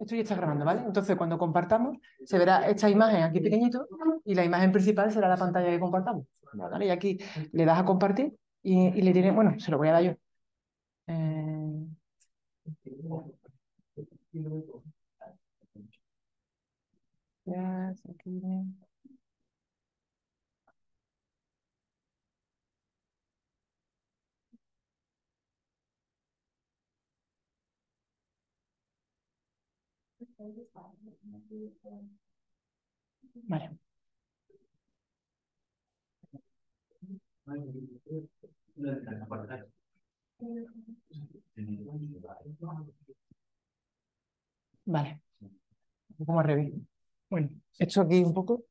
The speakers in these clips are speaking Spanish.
esto ya está grabando, ¿vale? Entonces, cuando compartamos, se verá esta imagen aquí pequeñito y la imagen principal será la pantalla que compartamos. Y aquí le das a compartir y, le tiene, bueno, se lo voy a dar yo. Eh, ya, se Vale. Vale. Un poco Bueno, hecho aquí un poco.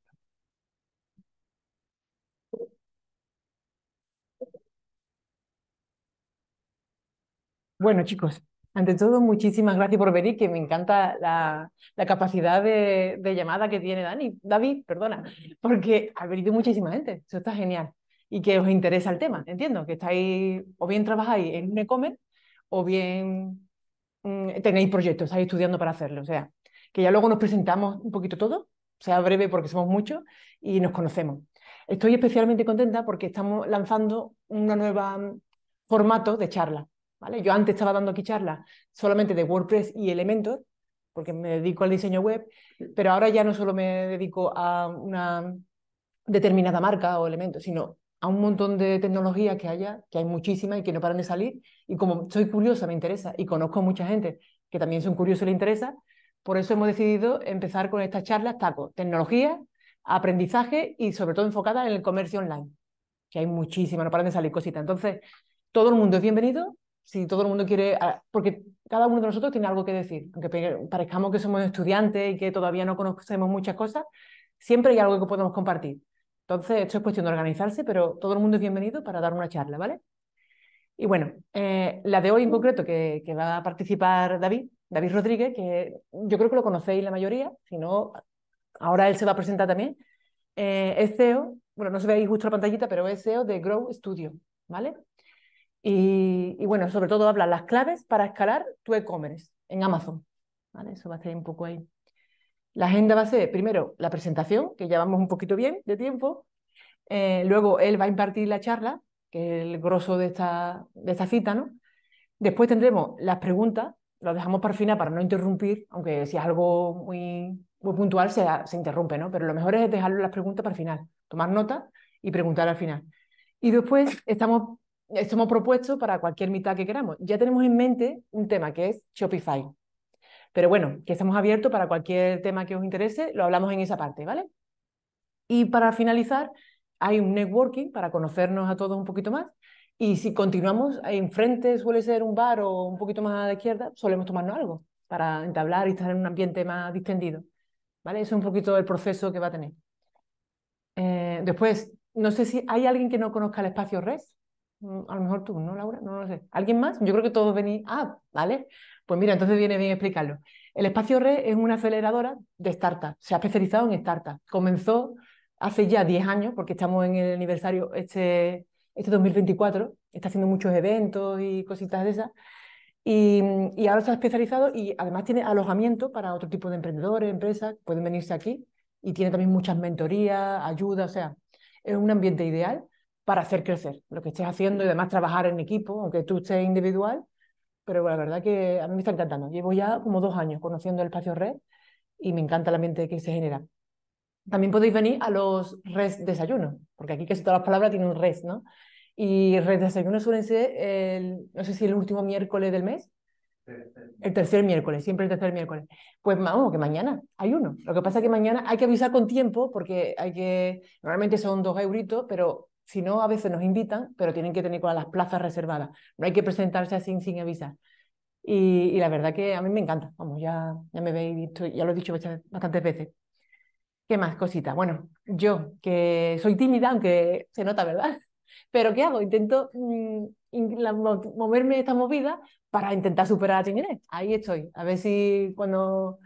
Bueno, chicos, ante todo, muchísimas gracias por venir, que me encanta la, capacidad de, llamada que tiene Dani, David, perdona, porque ha venido muchísima gente, eso está genial. Y que os interesa el tema, entiendo, que estáis, o bien trabajáis en un e-commerce, o bien mm, tenéis proyectos, estáis estudiando para hacerlo. O sea, que ya luego nos presentamos un poquito todo, sea breve porque somos muchos, y nos conocemos. Estoy especialmente contenta porque estamos lanzando un nuevo mm, formato de charla yo antes estaba dando aquí charlas solamente de WordPress y elementos, porque me dedico al diseño web, pero ahora ya no solo me dedico a una determinada marca o elemento, sino a un montón de tecnologías que haya, que hay muchísimas y que no paran de salir. Y como soy curiosa, me interesa, y conozco a mucha gente que también son curiosos y le interesa, por eso hemos decidido empezar con estas charlas TACO, tecnología, aprendizaje y sobre todo enfocada en el comercio online, que hay muchísimas, no paran de salir cositas. Entonces, todo el mundo es bienvenido, si todo el mundo quiere, porque cada uno de nosotros tiene algo que decir, aunque parezcamos que somos estudiantes y que todavía no conocemos muchas cosas, siempre hay algo que podemos compartir. Entonces, esto es cuestión de organizarse, pero todo el mundo es bienvenido para dar una charla, ¿vale? Y bueno, eh, la de hoy en concreto, que, va a participar David, David Rodríguez, que yo creo que lo conocéis la mayoría, si no, ahora él se va a presentar también, eh, es CEO, bueno, no se ve justo la pantallita, pero es CEO de Grow Studio, ¿vale? Y, bueno, sobre todo habla las claves para escalar tu e-commerce en Amazon. Eso va a ser un poco ahí. La agenda va a ser, primero, la presentación, que ya vamos un poquito bien de tiempo. Eh, luego, él va a impartir la charla, que es el grosso de esta, esta cita, ¿no? Después tendremos las preguntas, las dejamos para el final para no interrumpir, aunque si es algo muy, muy puntual se, se interrumpe, ¿no? Pero lo mejor es dejar las preguntas para el final, tomar nota y preguntar al final. Y después estamos esto eh, hemos propuesto para cualquier mitad que queramos. Ya tenemos en mente un tema que es Shopify. Pero bueno, que estamos abiertos para cualquier tema que os interese, lo hablamos en esa parte, ¿vale? Y para finalizar, hay un networking para conocernos a todos un poquito más. Y si continuamos, eh, enfrente suele ser un bar o un poquito más a la izquierda, solemos tomarnos algo para entablar y estar en un ambiente más distendido. ¿Vale? Eso es un poquito el proceso que va a tener. Eh, después, no sé si hay alguien que no conozca el espacio RES. Mm, a lo mejor tú, ¿no, Laura? No, lo sé. ¿Alguien más? Yo creo que todos venís. Ah, vale. Pues mira, entonces viene bien explicarlo. El espacio red es una aceleradora de startups. Se ha especializado en startups. Comenzó hace ya 10 años, porque estamos en el aniversario este, este 2024. Está haciendo muchos eventos y cositas de esas. Y, y, ahora se ha especializado y además tiene alojamiento para otro tipo de emprendedores, empresas, pueden venirse aquí. Y tiene también muchas mentorías, ayuda, o sea, es un ambiente ideal para hacer crecer lo que estés haciendo y además trabajar en equipo, aunque tú estés individual. Pero la verdad que a mí me está encantando. Llevo ya como dos años conociendo el espacio red y me encanta el ambiente que se genera. También podéis venir a los Red desayunos, porque aquí casi todas las palabras tienen un res, ¿no? Y Red desayunos suelen ser, el, no sé si el último miércoles del mes, el tercer miércoles, siempre el tercer miércoles. Pues vamos, que mañana hay uno. Lo que pasa es que mañana hay que avisar con tiempo porque hay que, normalmente son dos euritos, pero si no, a veces nos invitan, pero tienen que tener con las plazas reservadas. No hay que presentarse así sin avisar. Y, la verdad que a mí me encanta. Vamos, ya, ya me habéis visto, ya lo he dicho bastantes veces. ¿Qué más cositas? Bueno, yo que soy tímida, aunque se nota, ¿verdad? Pero ¿qué hago? Intento mm, moverme esta movida para intentar superar a timidez. Ahí estoy. A ver si cuando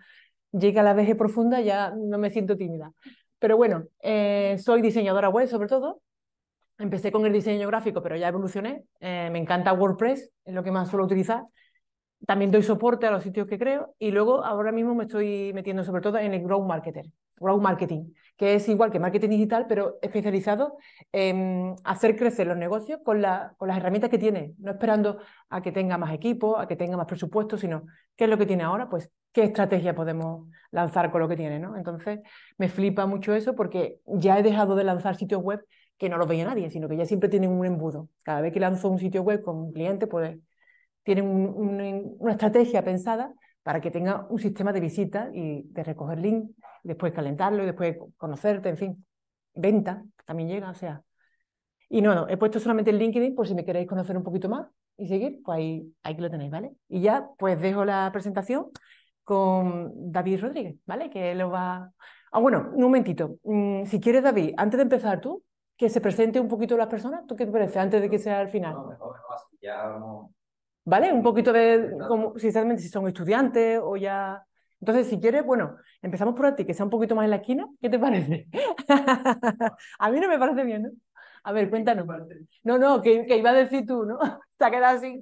llegue a la vejez profunda ya no me siento tímida. Pero bueno, eh, soy diseñadora web sobre todo Empecé con el diseño gráfico, pero ya evolucioné. Eh, me encanta WordPress, es lo que más suelo utilizar. También doy soporte a los sitios que creo y luego ahora mismo me estoy metiendo sobre todo en el growth marketer, growth marketing, que es igual que marketing digital, pero especializado en hacer crecer los negocios con, con las herramientas que tiene, no esperando a que tenga más equipo, a que tenga más presupuesto, sino qué es lo que tiene ahora, pues qué estrategia podemos lanzar con lo que tiene, ¿no? Entonces, me flipa mucho eso porque ya he dejado de lanzar sitios web que no los veía nadie, sino que ya siempre tienen un embudo. Cada vez que lanzo un sitio web con un cliente, pues tienen una estrategia pensada para que tenga un sistema de visita y de recoger link, después calentarlo y después conocerte, en fin. Venta también llega, o sea. Y no, no, he puesto solamente el LinkedIn por si me queréis conocer un poquito más y seguir, pues ahí, ahí que lo tenéis, ¿vale? Y ya, pues dejo la presentación con David Rodríguez, ¿vale? Que lo va... Ah, bueno, un momentito. Mm, si quieres, David, antes de empezar tú, que se presente un poquito las personas? ¿Tú qué te parece? Antes de que sea el final. ¿Vale? Un poquito de como, sinceramente, si son estudiantes o ya. Entonces, si quieres, bueno, empezamos por a ti, que sea un poquito más en la esquina. ¿Qué te parece? a mí no me parece bien, ¿no? A ver, cuéntanos. No, no, que, iba a decir tú, ¿no? Te ha quedado así.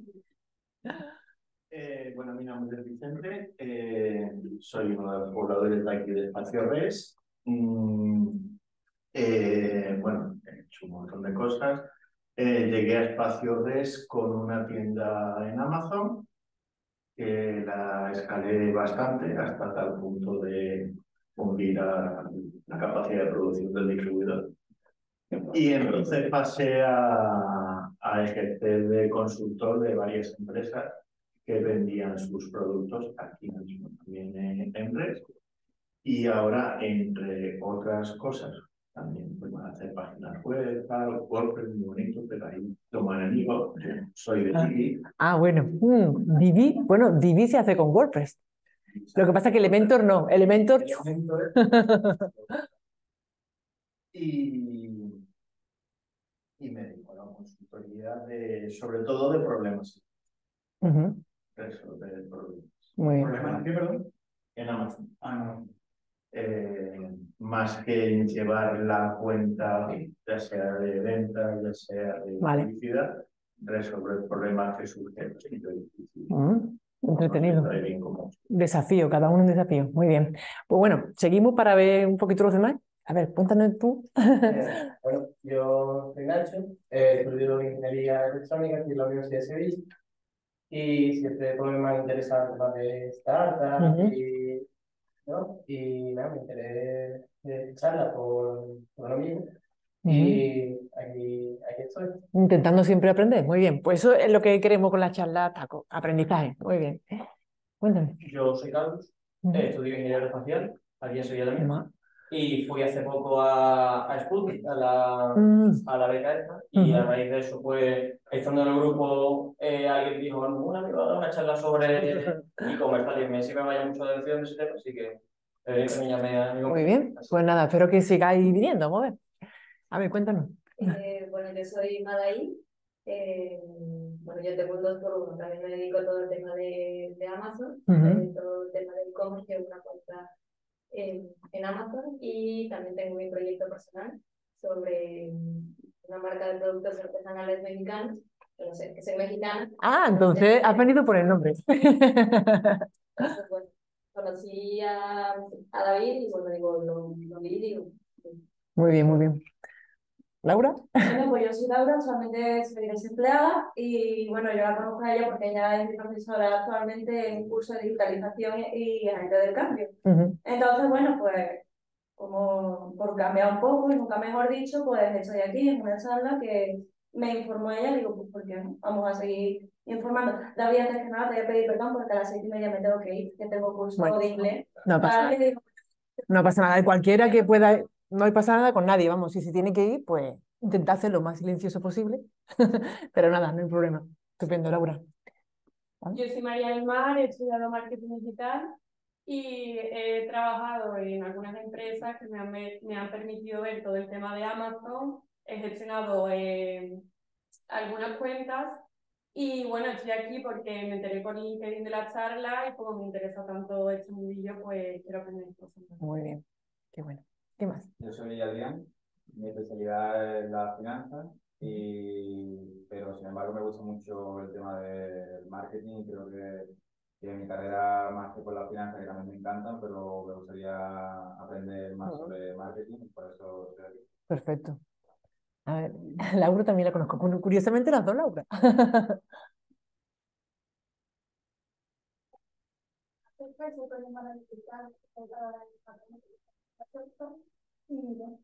Eh, bueno, mi nombre es Vicente, eh, soy uno de los pobladores de aquí de Espacio Res. Mm, eh, bueno, he hecho un montón de cosas. Eh, llegué a Espacio Res con una tienda en Amazon, que la escalé bastante hasta tal punto de cumplir la, capacidad de producción del distribuidor. Y entonces pasé a, ejercer de consultor de varias empresas que vendían sus productos aquí mismo, también en, en Res. Y ahora, entre otras cosas, también podemos hacer páginas web, WordPress muy bonito, pero ahí toman amigos. Soy de ah. Divi. Ah, bueno, mm, Divi, bueno, Divi se hace con WordPress. Lo que pasa es que Elementor no, Elementor. Elementor. y, y me digo, la consultoría de, sobre todo de problemas. Uh de Resolver problemas. Muy ¿Problemas bien. perdón? En Amazon. Ah, no. Eh, más que llevar la cuenta, ya sea de venta, ya sea de vale. publicidad, resolver problemas que surgen. Mm, entretenido. Desafío, cada uno un desafío. Muy bien. Pues bueno, seguimos para ver un poquito los demás. A ver, cuéntanos tú. Eh, bueno, yo soy Nacho, eh, estudio ingeniería electrónica aquí en la Universidad de Sevilla y siempre problemas interesantes más de startups y ¿no? Y nada, me enteré de charla por, por lo mismo. Y aquí, aquí, estoy. Intentando siempre aprender, muy bien. Pues eso es lo que queremos con la charla TACO, aprendizaje, muy bien. Cuéntame. Yo soy Carlos, eh, estudio ingeniería espacial, aquí en Sevilla también. Y fui hace poco a, a Sputnik, a la, mm. a la beca esta, y a raíz de eso, pues, estando en el grupo, eh, alguien dijo, un amigo a dar una charla sobre e-commerce, tal, y me, sí me vaya mucho de atención ese tema, así que me llamé a Muy bien, pues nada, espero que sigáis viniendo, mover. A ver, cuéntanos. Eh, bueno, yo soy Madaí, eh, bueno, yo te cuento por uno, también me dedico a todo el tema de, de Amazon, todo el tema del e-commerce, que es una cosa en, Amazon y también tengo mi proyecto personal sobre una marca de productos artesanales mexicanos, que no sé, que soy mexicana. Ah, entonces, has eh, venido por el nombre. conocí a, David y bueno, digo, lo, vi digo. Muy bien, muy bien. ¿Laura? Bueno, pues yo soy Laura, actualmente soy desempleada y bueno, yo la conozco a ella porque ella es mi profesora actualmente en curso de digitalización y agente del cambio. Entonces, bueno, pues como por cambiar un poco y nunca mejor dicho, pues estoy aquí en una sala que me informó ella y digo, pues porque Vamos a seguir informando. David, antes que nada te voy a pedir perdón porque a las seis y media me tengo que ir, que tengo curso de inglés. No pasa, nada. No pasa nada. Cualquiera que pueda no hay pasa nada con nadie, vamos, si se tiene que ir, pues intenta hacer lo más silencioso posible, pero nada, no hay problema. Estupendo, Laura. Yo soy María del Mar, he estudiado marketing digital y he trabajado en algunas empresas que me han, permitido ver todo el tema de Amazon, he gestionado eh, algunas cuentas y bueno, estoy aquí porque me enteré por LinkedIn de la charla y como me interesa tanto este mundillo, pues quiero aprender cosas. Muy bien, qué bueno. Yo soy Adrián, mi especialidad es la finanza, y, pero sin embargo me gusta mucho el tema del marketing, creo que, tiene mi carrera más que por la finanza, que también me encanta, pero me gustaría aprender más sobre marketing, por eso estoy aquí. Perfecto. A ver, Laura también la conozco. Curiosamente las dos, Laura. Pues, aceptan y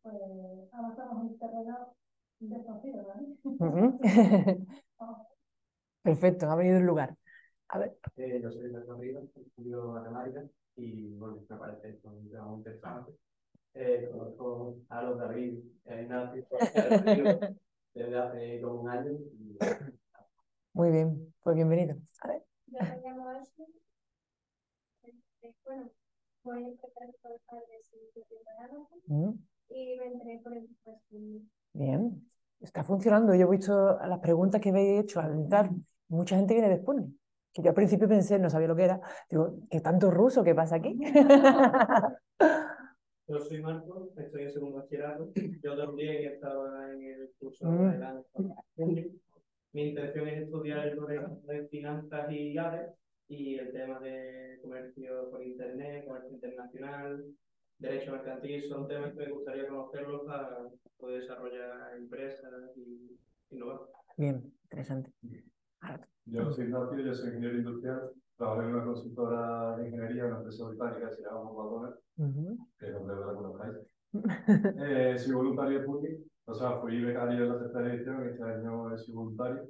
pues avanzamos en un terreno desconocido, ¿vale? Uh Perfecto, ha venido un lugar. A ver. Eh, yo soy Alberto Rivas, estudio matemáticas y bueno, me parece esto un tema muy interesante. Eh, conozco a los David y Ignacio desde hace como un año. Muy bien, pues bienvenido. A ver. Yo me llamo Ashley. Este, bueno, el mm. Bien, está funcionando. Yo he visto las preguntas que habéis hecho al entrar. Mucha gente viene después. Que yo al principio pensé, no sabía lo que era. Digo, ¿qué tanto ruso? ¿Qué pasa aquí? Yo soy Marco, estoy en segundo bachillerato. Yo dormía y estaba en el curso de mm. la... Mi intención es estudiar el de finanzas y IADES y el tema de comercio por Internet, comercio internacional, derecho mercantil, son temas que me gustaría conocerlos para poder desarrollar empresas y innovar. Bien, interesante. Yo soy Ignacio, yo soy ingeniero industrial, trabajo en una consultora de ingeniería, una empresa británica si se llama Madonna, que es donde la conozcáis. eh, soy voluntario de Putin, o sea, fui becario en la tercera edición, este año soy voluntario.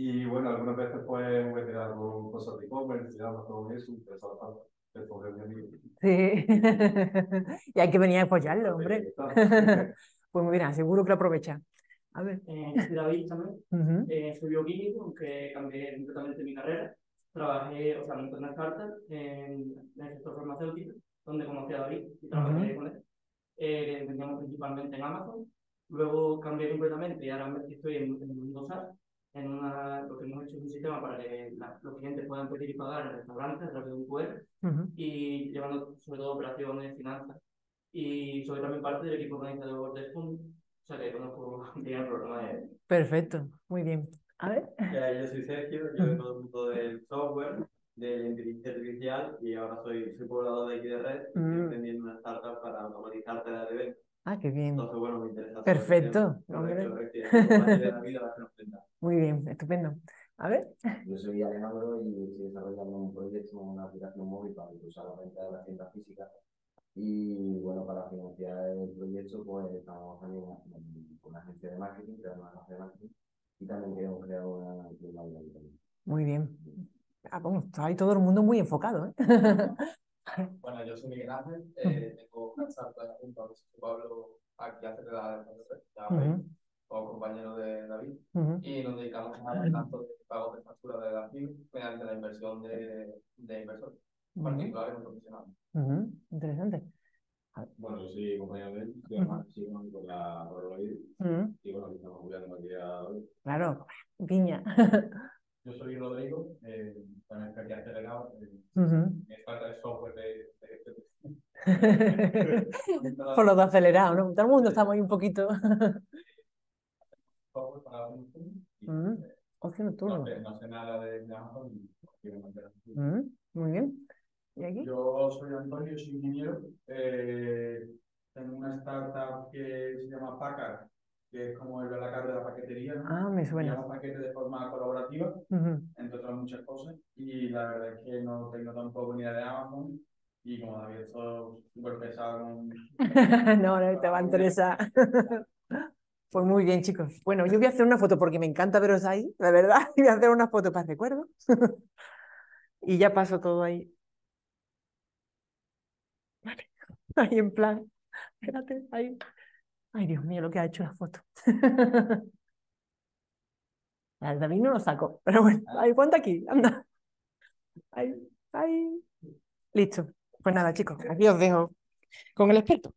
Y bueno, algunas veces pues me he quedado con cosas de e-commerce, todo eso, y pensaba tanto. Sí, y hay que venir a apoyarlo, hombre. pues mira, seguro que lo aprovecha. A ver. Eh, David también. Soy -huh. eh, aunque cambié completamente mi carrera. Trabajé, o sea, en entré carta en, en el sector farmacéutico, donde conocí a David y trabajé con él. Eh, vendíamos principalmente en Amazon. Luego cambié completamente y ahora estoy en, en Mendozar, en una, lo que hemos hecho es un sistema para que los clientes puedan pedir y pagar en restaurantes a través de un QR y llevando sobre todo operaciones, de finanzas. Y soy también parte del equipo organizador de Spoon, o sea que conozco bien el programa de... Perfecto, muy bien. A ver. yo soy Sergio, yo vengo del mundo del software, del la inteligencia artificial y ahora soy, soy poblador de aquí de mm. estoy una startup para automatizar tareas de eventos. Ah, qué bien. bueno, Perfecto. Muy bien, estupendo. A ver. Yo soy Alejandro y estoy desarrollando un proyecto, una aplicación móvil para impulsar la venta de la tienda física Y bueno, para financiar el proyecto, pues estamos también con una agencia de marketing, una y también queremos crear una Muy bien. Ah, bueno, está ahí todo el mundo muy enfocado. ¿eh? Bueno, yo soy Miguel Ángel, eh, tengo una charla junto a Pablo aquí hace de la defensa, como compañero de David, y nos dedicamos a la tanto de pagos de factura de la FIB mediante la inversión de, de inversores, particularmente particulares o profesionales. Interesante. Bueno, yo soy compañero de él, yo soy con la Roloid, y bueno, aquí estamos cuidando aquí a Claro, piña. Yo soy Rodrigo, eh, también estoy aquí acelerado. Eh, Me falta el software de... este Por lo de acelerado, ¿no? Todo el mundo está muy un poquito. software para un mm. eh, No sé, nada de Amazon y quiero mm, Muy bien. ¿Y aquí? Yo soy Antonio, soy ingeniero. Eh, tengo una startup que se llama Packard que es como el la carne de la paquetería. ¿no? Ah, me suena. Los paquetes de forma colaborativa, entre otras muchas cosas. Y la verdad es que no tengo tampoco ni idea de Amazon. Y como David, todo súper pesado. no, no te va a interesar. pues muy bien, chicos. Bueno, yo voy a hacer una foto porque me encanta veros ahí, la verdad. Y voy a hacer una foto para recuerdo. y ya paso todo ahí. Vale. Ahí en plan. Espérate, ahí. Ay, Dios mío, lo que ha hecho la foto. Al David no lo saco, pero bueno, ahí ponte aquí, anda. Ay, ay. Listo. Pues nada, chicos, aquí os dejo con el experto.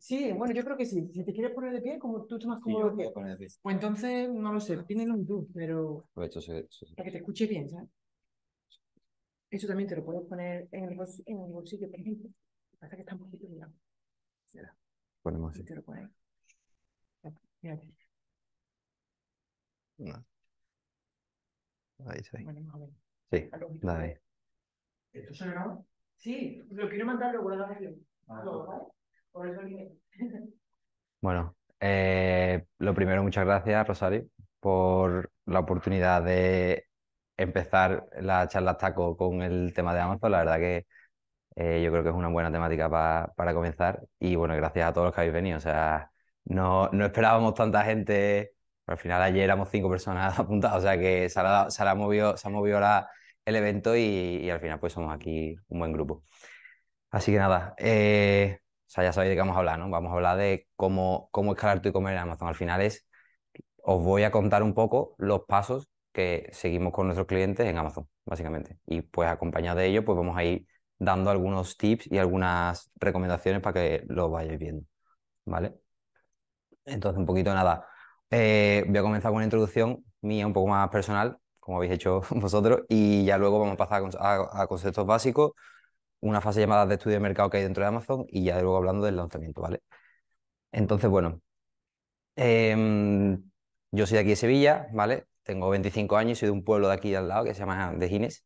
Sí, bueno, yo creo que sí. Si te quieres poner de pie, como tú tomas más cómodo Pues entonces, no lo sé, tiene tú, pero. Para que te escuche bien, ¿sabes? Eso también te lo puedes poner en el, bolsillo, en el bolsillo por ejemplo. que pasa que está un poquito ligado. Mira, ponemos así. Te lo pones. ya. No. Ahí está. ve. Sí, la ¿Esto se graba? Sí, lo quiero mandar luego a la región. Por eso dime. Bueno, eh, lo primero, muchas gracias, Rosario, por la oportunidad de empezar la charla taco con el tema de Amazon, la verdad que eh, yo creo que es una buena temática para comenzar. Y bueno, gracias a todos los que habéis venido. O sea, no, esperábamos tanta gente. al final ayer éramos cinco personas apuntadas. O sea que se ha, se movido, se ha movido el evento y, al final pues somos aquí un buen grupo. Así que nada, eh, ya sabéis de qué vamos a hablar, ¿no? Vamos a hablar de cómo, cómo escalar tu e-commerce en Amazon. Al final es, os voy a contar un poco los pasos que seguimos con nuestros clientes en Amazon, básicamente. Y pues acompañado de ello, pues vamos a ir dando algunos tips y algunas recomendaciones para que lo vayáis viendo, ¿vale? Entonces, un poquito nada. Eh, voy a comenzar con una introducción mía un poco más personal, como habéis hecho vosotros, y ya luego vamos a pasar a, conceptos básicos, una fase llamada de estudio de mercado que hay dentro de Amazon y ya luego hablando del lanzamiento, ¿vale? Entonces, bueno, em, yo soy de aquí de Sevilla, ¿vale? tengo 25 años, soy de un pueblo de aquí al lado que se llama De Gines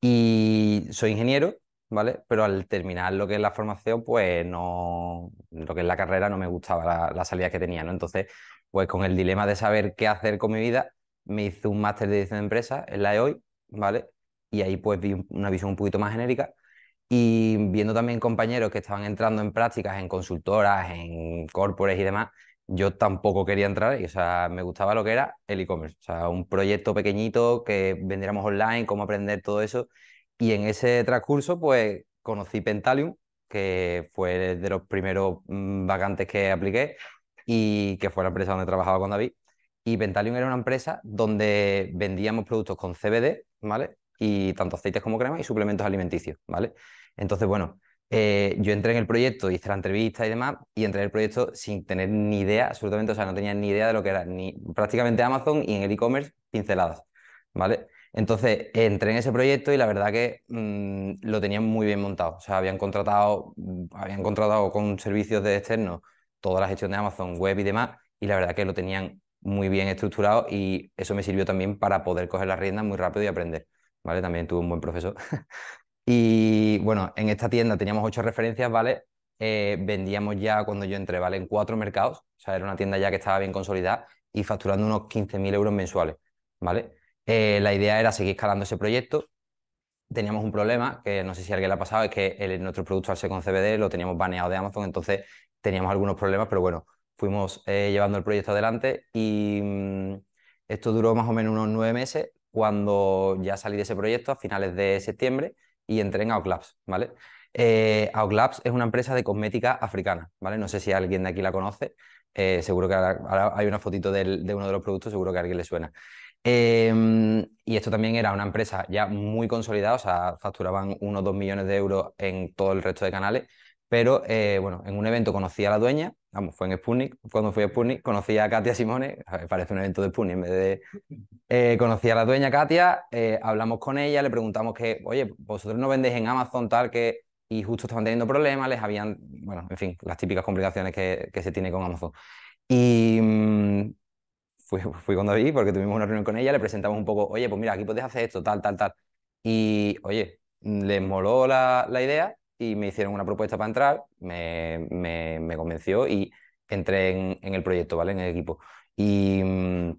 y soy ingeniero, ¿vale? Pero al terminar lo que es la formación, pues no, lo que es la carrera no me gustaba la, salida que tenía, ¿no? Entonces, pues con el dilema de saber qué hacer con mi vida, me hice un máster de dirección de empresa en la EOI, ¿vale? Y ahí pues vi una visión un poquito más genérica y viendo también compañeros que estaban entrando en prácticas, en consultoras, en corpores y demás, yo tampoco quería entrar, y, o sea, me gustaba lo que era el e-commerce, o sea, un proyecto pequeñito que vendiéramos online, cómo aprender todo eso. Y en ese transcurso, pues conocí Pentalium, que fue de los primeros mm, vacantes que apliqué y que fue la empresa donde trabajaba con David. Y Pentalium era una empresa donde vendíamos productos con CBD, ¿vale? Y tanto aceites como crema y suplementos alimenticios, ¿vale? Entonces, bueno, eh, yo entré en el proyecto, hice la entrevista y demás, y entré en el proyecto sin tener ni idea, absolutamente, o sea, no tenía ni idea de lo que era, ni prácticamente Amazon y en el e-commerce pinceladas, ¿vale? Entonces entré en ese proyecto y la verdad que mm, lo tenían muy bien montado. O sea, habían contratado, mm, habían contratado con servicios de externos toda la gestión de Amazon web y demás, y la verdad que lo tenían muy bien estructurado y eso me sirvió también para poder coger la rienda muy rápido y aprender. ¿Vale? También tuve un buen profesor Y bueno, en esta tienda teníamos ocho referencias, ¿vale? Eh, vendíamos ya cuando yo entré, ¿vale? En cuatro mercados, o sea, era una tienda ya que estaba bien consolidada y facturando unos 15.000 euros mensuales, ¿vale? Eh, la idea era seguir escalando ese proyecto. Teníamos un problema, que no sé si a alguien le ha pasado, es que el, nuestro producto al ser con CBD lo teníamos baneado de Amazon, entonces teníamos algunos problemas, pero bueno, fuimos eh, llevando el proyecto adelante y mm, esto duró más o menos unos nueve meses. Cuando ya salí de ese proyecto, a finales de septiembre, y entré en Outlabs, ¿vale? Eh, Outlabs es una empresa de cosmética africana, ¿vale? No sé si alguien de aquí la conoce, eh, seguro que ahora, hay una fotito de uno de los productos, seguro que a alguien le suena. Em, y esto también era una empresa ya muy consolidada, o sea, facturaban unos 2 millones de euros en todo el resto de canales pero eh, bueno, en un evento conocí a la dueña, vamos, fue en Sputnik, cuando fui a Sputnik conocí a Katia Simone, parece un evento de Sputnik en vez de... Eh, conocí a la dueña Katia, eh, hablamos con ella, le preguntamos que, oye, vosotros no vendéis en Amazon tal que... Y justo estaban teniendo problemas, les habían, bueno, en fin, las típicas complicaciones que, que se tiene con Amazon. Y mm, fui, fui con porque tuvimos una reunión con ella, le presentamos un poco, oye, pues mira, aquí podéis hacer esto, tal, tal, tal. Y oye, les moló la, la idea y me hicieron una propuesta para entrar, me, convenció y entré en, el proyecto, ¿vale? En el equipo. Y mm,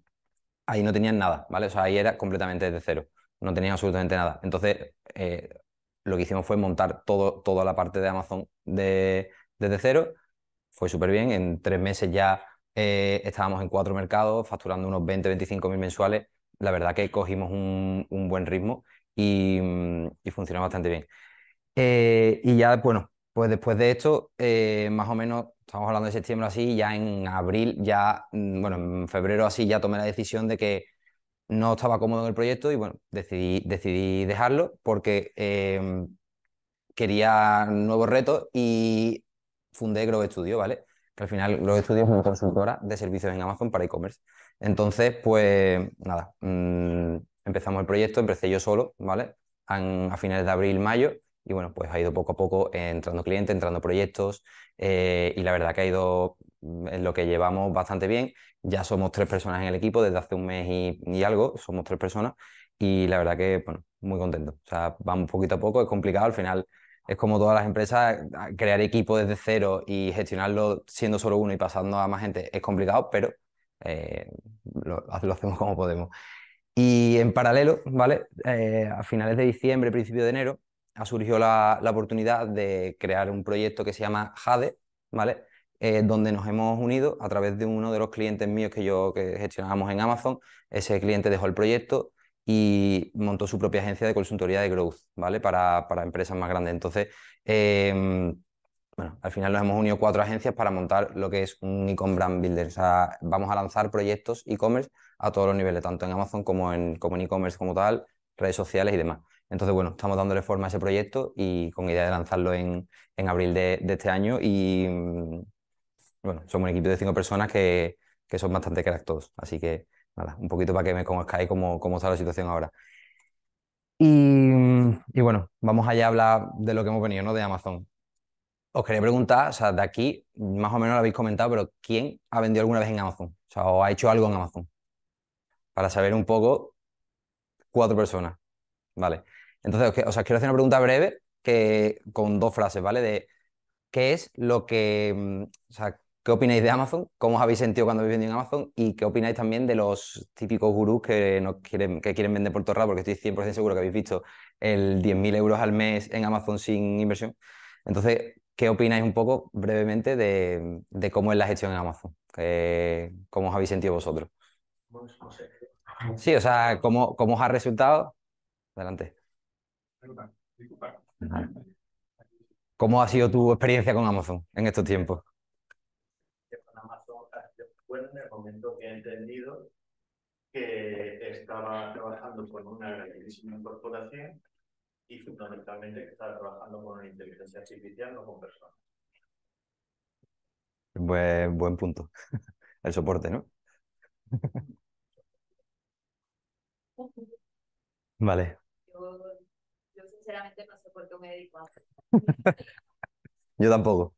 ahí no tenían nada, ¿vale? O sea, ahí era completamente desde cero, no tenían absolutamente nada. Entonces, eh, lo que hicimos fue montar todo, toda la parte de Amazon desde cero. Fue súper bien, en tres meses ya eh, estábamos en cuatro mercados, facturando unos 20, 25 mil mensuales. La verdad que cogimos un, buen ritmo y, mm, y funcionó bastante bien. Eh, y ya, bueno, pues después de esto, eh, más o menos, estamos hablando de septiembre así, ya en abril, ya, mm, bueno, en febrero así, ya tomé la decisión de que no estaba cómodo en el proyecto y bueno, decidí, decidí dejarlo porque eh, quería nuevos retos y fundé Grow Studio, ¿vale? Que al final los Studio es una consultora de servicios en Amazon para e-commerce. Entonces, pues nada, mm, empezamos el proyecto, empecé yo solo, ¿vale? a, a finales de abril, mayo y bueno, pues ha ido poco a poco entrando clientes, entrando proyectos eh, y la verdad que ha ido mm, en lo que llevamos bastante bien. Ya somos tres personas en el equipo desde hace un mes y, algo, somos tres personas y la verdad que, bueno, muy contento. O sea, vamos poquito a poco, es complicado, al final es como todas las empresas, crear equipo desde cero y gestionarlo siendo solo uno y pasando a más gente es complicado, pero eh, lo, hacemos como podemos. Y en paralelo, ¿vale? Eh, a finales de diciembre, principio de enero, ha surgido la, oportunidad de crear un proyecto que se llama Jade, ¿vale? Eh, donde nos hemos unido a través de uno de los clientes míos que yo que gestionábamos en Amazon. Ese cliente dejó el proyecto y montó su propia agencia de consultoría de growth, ¿vale? Para, empresas más grandes. Entonces, em, bueno, al final nos hemos unido cuatro agencias para montar lo que es un e brand builder. sea, vamos a lanzar proyectos e-commerce a todos los niveles, tanto en Amazon como en, como en e-commerce como tal, redes sociales y demás. Entonces, bueno, estamos dándole forma a ese proyecto y con idea de lanzarlo en, abril de, este año. Y mm, bueno, somos un equipo de cinco personas que, son bastante cracks Así que nada, un poquito para que me conozcáis cómo, está la situación ahora. Y, mm, y, bueno, vamos allá a hablar de lo que hemos venido, ¿no? De Amazon. Os quería preguntar, o sea, de aquí, más o menos lo habéis comentado, pero ¿quién ha vendido alguna vez en Amazon? O sea, ¿o ha hecho algo en Amazon? Para saber un poco, cuatro personas, ¿vale? Entonces, os, quiero hacer una pregunta breve con dos frases, ¿vale? De qué es lo que, mm, o sea, qué opináis de Amazon, cómo os habéis sentido cuando habéis vendido en Amazon y qué opináis también de los típicos gurús que, quieren, que quieren vender por torrado, porque estoy 100% seguro que habéis visto el 10.000 euros al mes en Amazon sin inversión. Entonces, ¿qué opináis un poco brevemente de, cómo es la gestión en Amazon? ¿Cómo os habéis sentido vosotros? Pues, sí, o sea, ¿cómo, cómo os ha resultado? Adelante. ¿Cómo ha sido tu experiencia con Amazon en estos tiempos? Con Amazon, ah, bueno, en el momento que he entendido que estaba trabajando con una grandísima corporación y fundamentalmente que estaba trabajando con una inteligencia artificial, no con personas. Buen, buen punto. El soporte, ¿no? Vale, sinceramente no sé por qué me dedico Yo tampoco.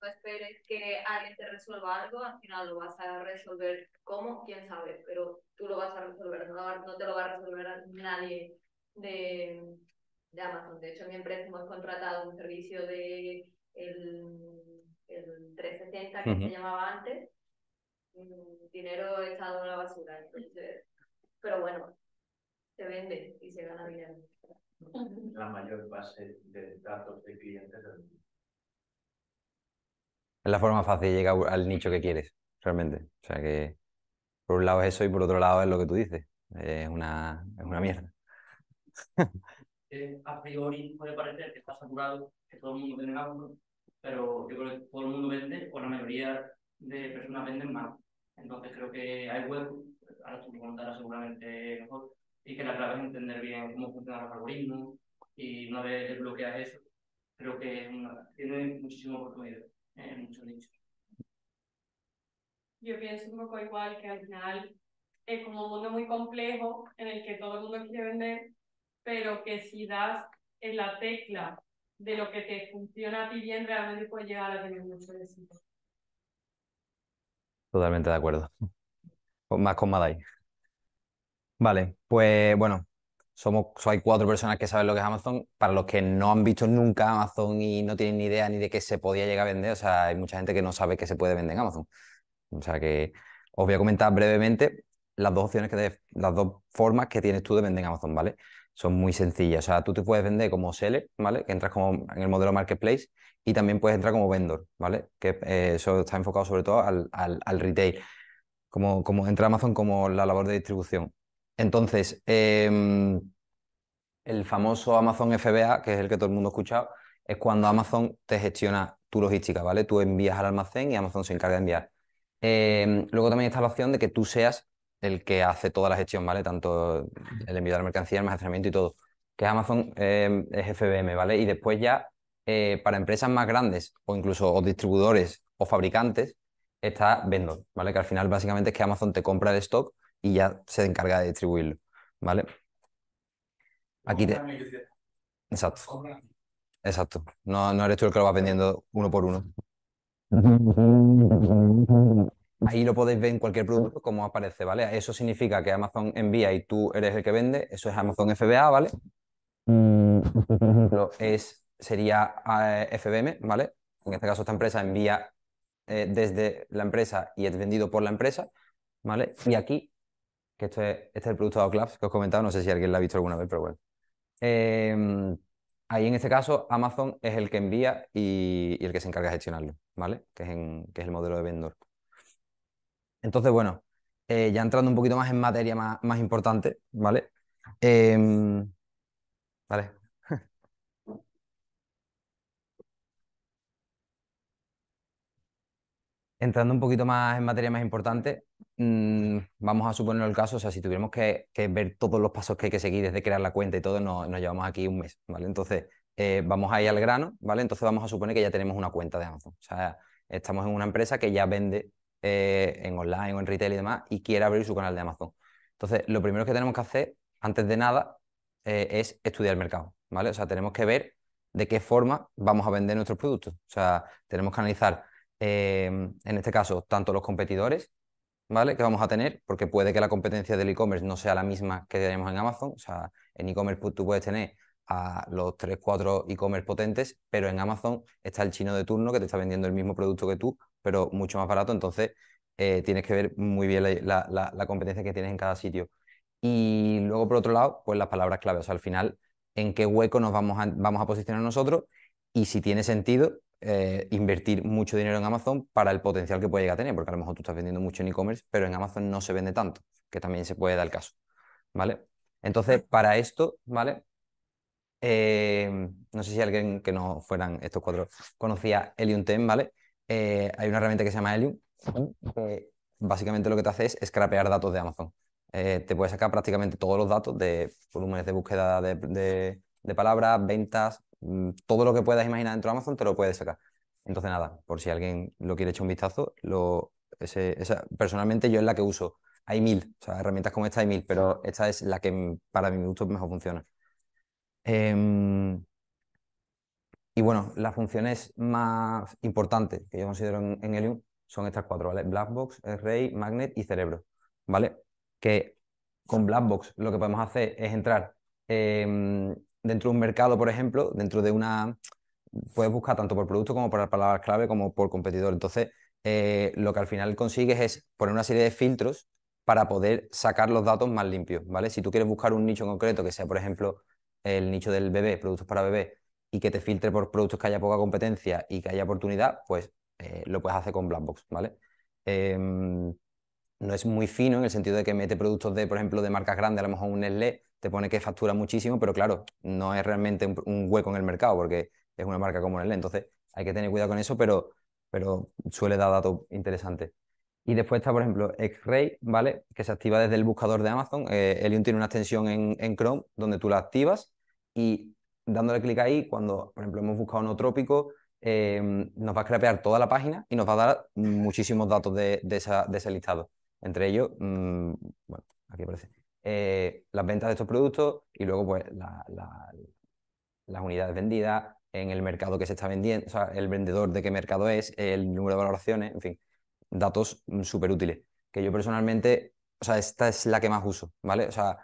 no esperes que alguien te resuelva algo, al final lo vas a resolver como, quién sabe, pero tú lo vas a resolver, no, te lo va a resolver nadie de, Amazon. De hecho, en mi empresa hemos contratado un servicio de el, que se llamaba antes, Mm, dinero estado en la basura. Entonces, pero bueno, se vende y se gana dinero. La mayor base de datos de clientes del Es la forma fácil de llegar al nicho que quieres, realmente. O sea que por un lado es eso y por otro lado es lo que tú dices. Es una, una mierda. Eh, a priori puede parecer que está saturado, que todo el mundo tiene algo, pero yo creo que todo el mundo vende o la mayoría de personas venden mal. Entonces creo que hay web, ahora tú lo contarás seguramente mejor, y que la clave es entender bien cómo funcionan los algoritmos y no vez desbloqueas eso, creo que una, tiene muchísima oportunidad en muchos nichos. Yo pienso un poco igual que al final es como un mundo muy complejo en el que todo el mundo quiere vender, pero que si das en la tecla de lo que te funciona a ti bien, realmente puedes llegar a tener mucho éxito. Totalmente de acuerdo. Más con Madai. Vale, pues bueno, somos, hay cuatro personas que saben lo que es Amazon. Para los que no han visto nunca Amazon y no tienen ni idea ni de qué se podía llegar a vender, o sea, hay mucha gente que no sabe que se puede vender en Amazon. O sea que os voy a comentar brevemente las dos opciones que las dos formas que tienes tú de vender en Amazon, ¿vale? son muy sencillas. O sea, tú te puedes vender como seller, ¿vale? Que entras como en el modelo marketplace y también puedes entrar como vendor, ¿vale? Que eh, eso está enfocado sobre todo al, retail, como, como entra Amazon como la labor de distribución. Entonces, em, el famoso Amazon FBA, que es el que todo el mundo ha escuchado, es cuando Amazon te gestiona tu logística, ¿vale? Tú envías al almacén y Amazon se encarga de enviar. Em, luego también está la opción de que tú seas el que hace toda la gestión, ¿vale? Tanto el envío de la mercancía, el almacenamiento y todo, que Amazon eh, es FBM, ¿vale? Y después ya eh, para empresas más grandes o incluso distribuidores o fabricantes está Vendor, ¿vale? Que al final básicamente es que Amazon te compra el stock y ya se encarga de distribuirlo, ¿vale? Aquí te... Exacto. Exacto. No, no eres tú el que lo vas vendiendo uno por uno. Ahí lo podéis ver en cualquier producto como aparece, ¿vale? Eso significa que Amazon envía y tú eres el que vende, eso es Amazon FBA, ¿vale? Por mm, ejemplo, es, sería eh, FBM, ¿vale? En este caso esta empresa envía eh, desde la empresa y es vendido por la empresa, ¿vale? Y aquí, que esto este es el producto de que os he comentado, no sé si alguien lo ha visto alguna vez, pero bueno. Em, ahí en este caso Amazon es el que envía y, el que se encarga de gestionarlo, ¿vale? Que es, que es el modelo de vendor. Entonces, bueno, eh, ya entrando un poquito más en materia más, importante, ¿vale? Em, vale. entrando un poquito más en materia más importante, mm, vamos a suponer el caso, o sea, si tuviéramos que, ver todos los pasos que hay que seguir desde crear la cuenta y todo, nos, nos llevamos aquí un mes, ¿vale? Entonces, eh, vamos a al grano, ¿vale? Entonces vamos a suponer que ya tenemos una cuenta de Amazon. O sea, estamos en una empresa que ya vende eh, en online o en retail y demás y quiere abrir su canal de Amazon. Entonces, lo primero que tenemos que hacer, antes de nada, eh, es estudiar el mercado, ¿vale? O sea, tenemos que ver de qué forma vamos a vender nuestros productos. O sea, tenemos que analizar, em, en este caso, tanto los competidores, ¿vale? Que vamos a tener, porque puede que la competencia del e-commerce no sea la misma que tenemos en Amazon. O sea, en e-commerce pues, tú puedes tener a los 3, 4 e-commerce potentes, pero en Amazon está el chino de turno que te está vendiendo el mismo producto que tú pero mucho más barato. Entonces, eh, tienes que ver muy bien la, competencia que tienes en cada sitio. Y luego, por otro lado, pues las palabras clave. O sea, al final, en qué hueco nos vamos a, a posicionar nosotros y si tiene sentido eh, invertir mucho dinero en Amazon para el potencial que puede llegar a tener, porque a lo mejor tú estás vendiendo mucho en e-commerce, pero en Amazon no se vende tanto, que también se puede dar el caso. ¿Vale? Entonces, para esto, ¿vale? Eh, no sé si alguien que no fueran estos cuatro conocía el 10, ¿vale? Eh, hay una herramienta que se llama Helium, que básicamente lo que te hace es scrapear datos de Amazon. Eh, te puede sacar prácticamente todos los datos de volúmenes de búsqueda de, palabras, ventas, mm, todo lo que puedas imaginar dentro de Amazon te lo puedes sacar. Entonces, nada, por si alguien lo quiere echar un vistazo, lo, personalmente yo es la que uso. Hay mil, o sea, herramientas como esta hay mil, pero esta es la que para mi gusta mejor funciona. Em, y bueno, las funciones más importantes que yo considero en, elium Helium son estas cuatro, ¿vale? Blackbox, Ray, Magnet y Cerebro, ¿vale? Que con Blackbox lo que podemos hacer es entrar em, dentro de un mercado, por ejemplo, dentro de una... Puedes buscar tanto por producto como por palabras clave como por competidor. Entonces, eh, lo que al final consigues es poner una serie de filtros para poder sacar los datos más limpios, ¿vale? Si tú quieres buscar un nicho en concreto, que sea, por ejemplo, el nicho del bebé, productos para bebé, y que te filtre por productos que haya poca competencia y que haya oportunidad, pues eh, lo puedes hacer con Blackbox, ¿vale? Em, no es muy fino en el sentido de que mete productos de, por ejemplo, de marcas grandes, a lo mejor un Nestlé, te pone que factura muchísimo, pero claro, no es realmente un, hueco en el mercado porque es una marca como Nestlé, entonces hay que tener cuidado con eso, pero, pero suele dar datos interesantes. Y después está, por ejemplo, X-Ray, ¿vale? Que se activa desde el buscador de Amazon. Eh, tiene una extensión en Chrome donde tú la activas y dándole clic ahí, cuando, por ejemplo, hemos buscado unotrópico eh, em, nos va a scrapear toda la página y nos va a dar muchísimos datos de, ese listado. Entre ellos, mm, bueno, aquí aparece, eh, las ventas de estos productos y luego pues las unidades vendidas, en el mercado que se está vendiendo, o sea, el vendedor de qué mercado es, el número de valoraciones, en fin, datos súper útiles. Que yo personalmente, o sea, esta es la que más uso, ¿vale? O sea,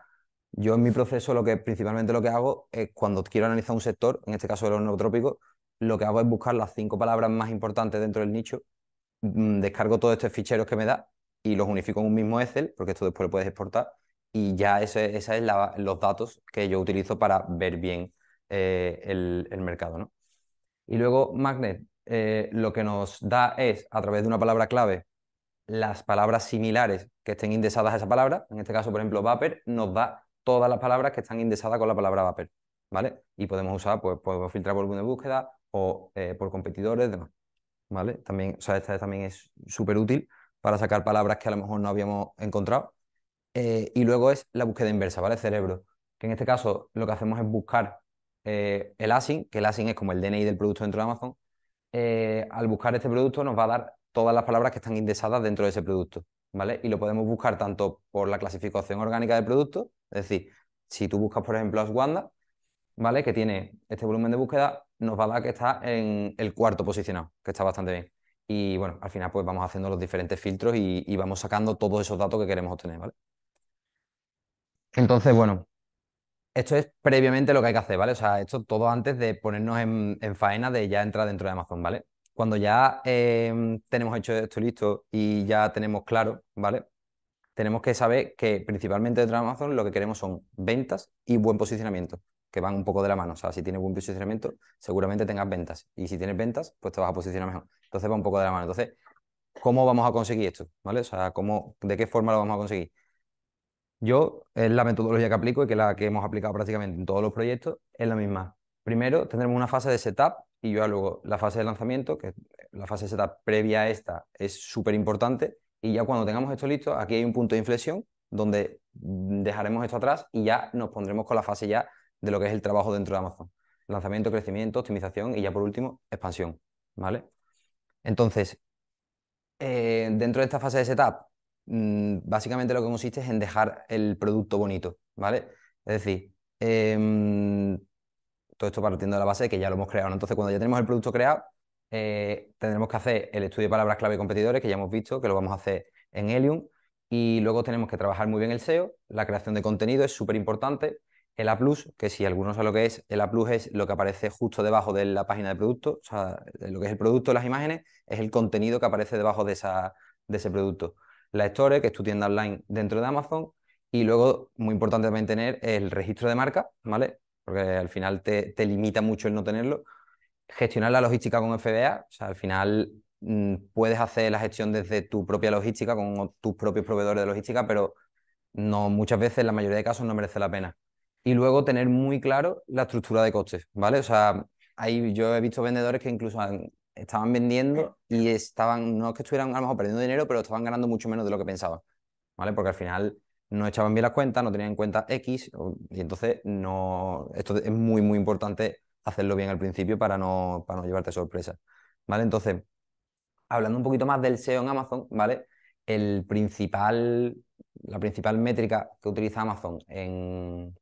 yo en mi proceso lo que principalmente lo que hago es cuando quiero analizar un sector, en este caso de los lo que hago es buscar las cinco palabras más importantes dentro del nicho, mm, descargo todos estos ficheros que me da y los unifico en un mismo Excel, porque esto después lo puedes exportar, y ya esos son es los datos que yo utilizo para ver bien eh, el, mercado. ¿no? Y luego Magnet eh, lo que nos da es, a través de una palabra clave, las palabras similares que estén indexadas a esa palabra, en este caso, por ejemplo, Vapor, nos da todas las palabras que están indexadas con la palabra Vapor, ¿vale? Y podemos usar, pues podemos pues, filtrar por de búsqueda o eh, por competidores, demás, ¿vale? También, o sea, esta también es súper útil para sacar palabras que a lo mejor no habíamos encontrado. Eh, y luego es la búsqueda inversa, ¿vale? Cerebro, que en este caso lo que hacemos es buscar eh, el ASIN, que el ASIN es como el DNI del producto dentro de Amazon. al buscar este producto nos va a dar todas las palabras que están indexadas dentro de ese producto. ¿vale? Y lo podemos buscar tanto por la clasificación orgánica de producto, es decir, si tú buscas, por ejemplo, Aswanda, ¿vale? Que tiene este volumen de búsqueda, nos va a dar que está en el cuarto posicionado, que está bastante bien. Y bueno, al final pues vamos haciendo los diferentes filtros y, vamos sacando todos esos datos que queremos obtener, ¿vale? Entonces, bueno, esto es previamente lo que hay que hacer, ¿vale? O sea, esto todo antes de ponernos en faena de ya entrar dentro de Amazon, ¿vale? Cuando ya em, tenemos hecho esto listo y ya tenemos claro, ¿vale? Tenemos que saber que principalmente dentro de Amazon lo que queremos son ventas y buen posicionamiento, que van un poco de la mano. O sea, si tienes buen posicionamiento, seguramente tengas ventas. Y si tienes ventas, pues te vas a posicionar mejor. Entonces va un poco de la mano. Entonces, ¿cómo vamos a conseguir esto? ¿Vale? O sea, ¿cómo, ¿de qué forma lo vamos a conseguir? Yo, la metodología que aplico y que la que hemos aplicado prácticamente en todos los proyectos, es la misma. Primero, tendremos una fase de setup y yo luego la fase de lanzamiento, que la fase de setup previa a esta es súper importante, y ya cuando tengamos esto listo, aquí hay un punto de inflexión donde dejaremos esto atrás y ya nos pondremos con la fase ya de lo que es el trabajo dentro de Amazon. Lanzamiento, crecimiento, optimización y ya por último, expansión, ¿vale? Entonces, eh, dentro de esta fase de setup, mm, básicamente lo que consiste es en dejar el producto bonito, ¿vale? Es decir, em, todo esto partiendo de la base que ya lo hemos creado. Entonces, cuando ya tenemos el producto creado, eh, tendremos que hacer el estudio de palabras clave y competidores, que ya hemos visto, que lo vamos a hacer en Helium. Y luego tenemos que trabajar muy bien el SEO. La creación de contenido es súper importante. El A, que si alguno sabe lo que es, el A es lo que aparece justo debajo de la página de producto. O sea, lo que es el producto, de las imágenes, es el contenido que aparece debajo de, de ese producto. La Store, que es tu tienda online dentro de Amazon. Y luego, muy importante también tener el registro de marca, ¿vale? porque al final te, limita mucho el no tenerlo. Gestionar la logística con FBA. o sea, al final mm, puedes hacer la gestión desde tu propia logística con tus propios proveedores de logística, pero no muchas veces, en la mayoría de casos, no merece la pena. Y luego tener muy claro la estructura de costes, ¿vale? O sea, ahí yo he visto vendedores que incluso estaban vendiendo y estaban, no es que estuvieran a lo mejor perdiendo dinero, pero estaban ganando mucho menos de lo que pensaban, ¿vale? Porque al final no echaban bien las cuentas, no tenían en cuenta X, y entonces no, esto es muy, muy importante hacerlo bien al principio para no, para no llevarte sorpresas, ¿vale? Entonces, hablando un poquito más del SEO en Amazon, ¿vale? El principal, la principal métrica que utiliza Amazon en,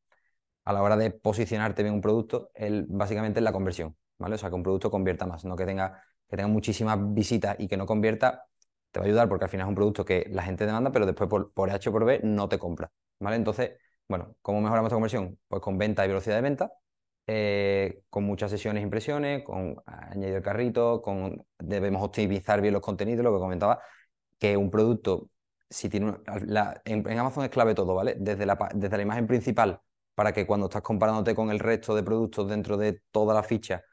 a la hora de posicionarte bien un producto, el, básicamente es la conversión, ¿vale? O sea, que un producto convierta más, no que tenga, que tenga muchísimas visitas y que no convierta, te va a ayudar porque al final es un producto que la gente demanda, pero después por, H o por B no te compra. ¿Vale? Entonces, bueno, ¿cómo mejoramos esta conversión? Pues con venta y velocidad de venta, eh, con muchas sesiones e impresiones, con añadir el carrito, con debemos optimizar bien los contenidos, lo que comentaba, que un producto, si tiene en, Amazon es clave todo, ¿vale? Desde la, desde la imagen principal, para que cuando estás comparándote con el resto de productos dentro de toda la ficha,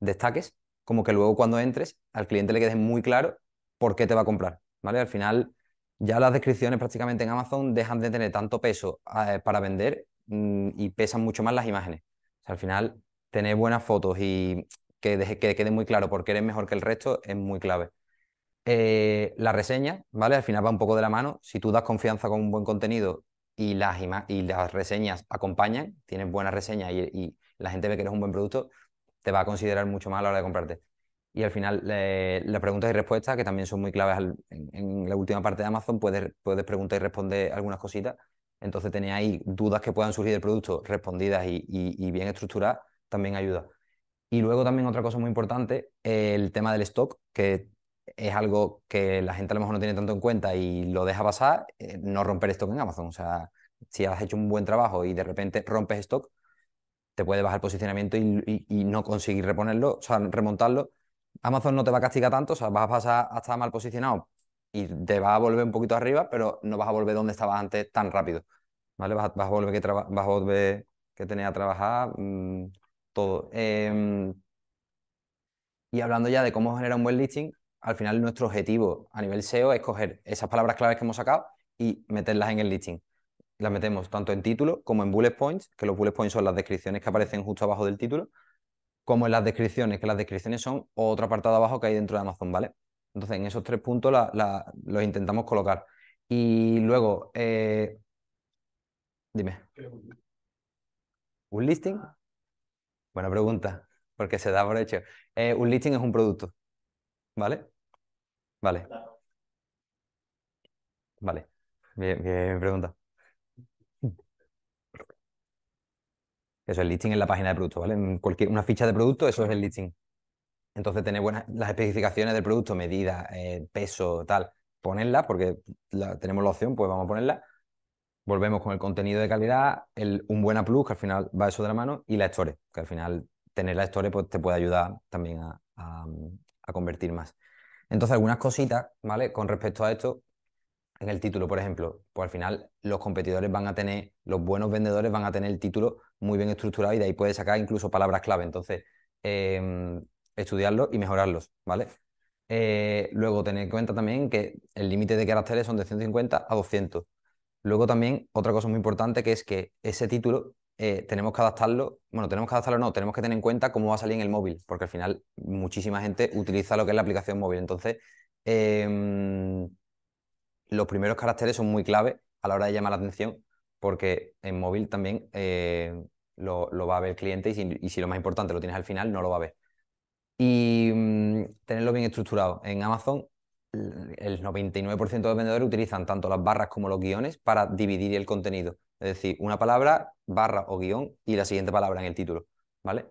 destaques, como que luego cuando entres al cliente le quede muy claro por qué te va a comprar, ¿vale? Al final ya las descripciones prácticamente en Amazon dejan de tener tanto peso ah, eh, para vender mm, y pesan mucho más las imágenes. al final tener buenas fotos y que, quede muy claro por qué eres mejor que el resto es muy clave. Eh, la reseña, ¿vale? Al final va un poco de la mano. Si tú das confianza con un buen contenido y las, y las reseñas acompañan, tienes buenas reseñas y, y la gente ve que eres un buen producto, te va a considerar mucho más a la hora de comprarte. Y al final, eh, las preguntas y respuestas, que también son muy claves en, la última parte de Amazon, puedes, puedes preguntar y responder algunas cositas. Entonces, tener ahí dudas que puedan surgir del producto respondidas y, y, bien estructuradas también ayuda. Y luego también otra cosa muy importante, el tema del stock, que es algo que la gente a lo mejor no tiene tanto en cuenta y lo deja pasar, eh, no romper stock en Amazon. O sea, si has hecho un buen trabajo y de repente rompes stock, te puede bajar posicionamiento y, y no conseguir reponerlo, o sea, remontarlo, Amazon no te va a castigar tanto, o sea, vas a pasar a estar mal posicionado y te va a volver un poquito arriba, pero no vas a volver donde estabas antes tan rápido. ¿Vale? Vas, a, volver que a que tenías a trabajar mm, todo. Em, y hablando ya de cómo generar un buen listing, al final nuestro objetivo a nivel SEO es coger esas palabras claves que hemos sacado y meterlas en el listing. Las metemos tanto en título como en bullet points, que los bullet points son las descripciones que aparecen justo abajo del título, como en las descripciones, que las descripciones son otro apartado abajo que hay dentro de Amazon, ¿vale? Entonces, en esos tres puntos los intentamos colocar. Y luego, eh, dime. ¿Un listing? Buena pregunta, porque se da por hecho. Eh, un listing es un producto, ¿vale? Vale. Vale. Bien, bien pregunta. Eso es listing en la página de producto, ¿vale? En cualquier, una ficha de producto, eso es el listing. Entonces, tener buenas las especificaciones del producto, medida, eh, peso, tal, ponerla, porque la, tenemos la opción, pues vamos a ponerla. Volvemos con el contenido de calidad, un buen plus, que al final va eso de la mano, y la story, que al final tener la historia pues, te puede ayudar también a, a convertir más. Entonces, algunas cositas, ¿vale? Con respecto a esto, en el título, por ejemplo, pues al final los competidores van a tener, los buenos vendedores van a tener el título muy bien estructurado y de ahí puede sacar incluso palabras clave. Entonces, estudiarlo em, estudiarlos y mejorarlos, ¿vale? Eh, luego, tener en cuenta también que el límite de caracteres son de 150 a 200. Luego también, otra cosa muy importante que es que ese título eh, tenemos que adaptarlo, bueno, tenemos que adaptarlo no, tenemos que tener en cuenta cómo va a salir en el móvil, porque al final muchísima gente utiliza lo que es la aplicación móvil. Entonces, em, los primeros caracteres son muy clave a la hora de llamar la atención, porque en móvil también eh, lo, va a ver el cliente y si, lo más importante lo tienes al final, no lo va a ver. Y mm, tenerlo bien estructurado. En Amazon, el 99% de vendedores utilizan tanto las barras como los guiones para dividir el contenido. Es decir, una palabra, barra o guión y la siguiente palabra en el título. ¿Vale?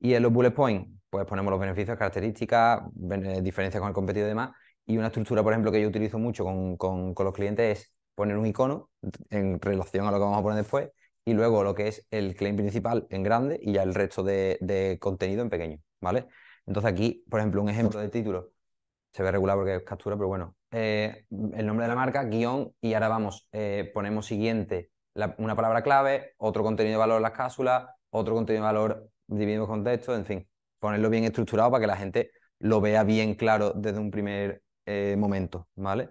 Y en los bullet points, pues ponemos los beneficios, características, eh, diferencias con el competidor y demás. Y una estructura, por ejemplo, que yo utilizo mucho con, los clientes es poner un icono en relación a lo que vamos a poner después y luego lo que es el claim principal en grande y ya el resto de, contenido en pequeño, ¿vale? Entonces aquí, por ejemplo, un ejemplo de título, se ve regular porque es captura, pero bueno, eh, el nombre de la marca, guión, y ahora vamos, eh, ponemos siguiente una palabra clave, otro contenido de valor en las cápsulas, otro contenido de valor, dividimos contexto, en fin, ponerlo bien estructurado para que la gente lo vea bien claro desde un primer eh, momento, ¿vale?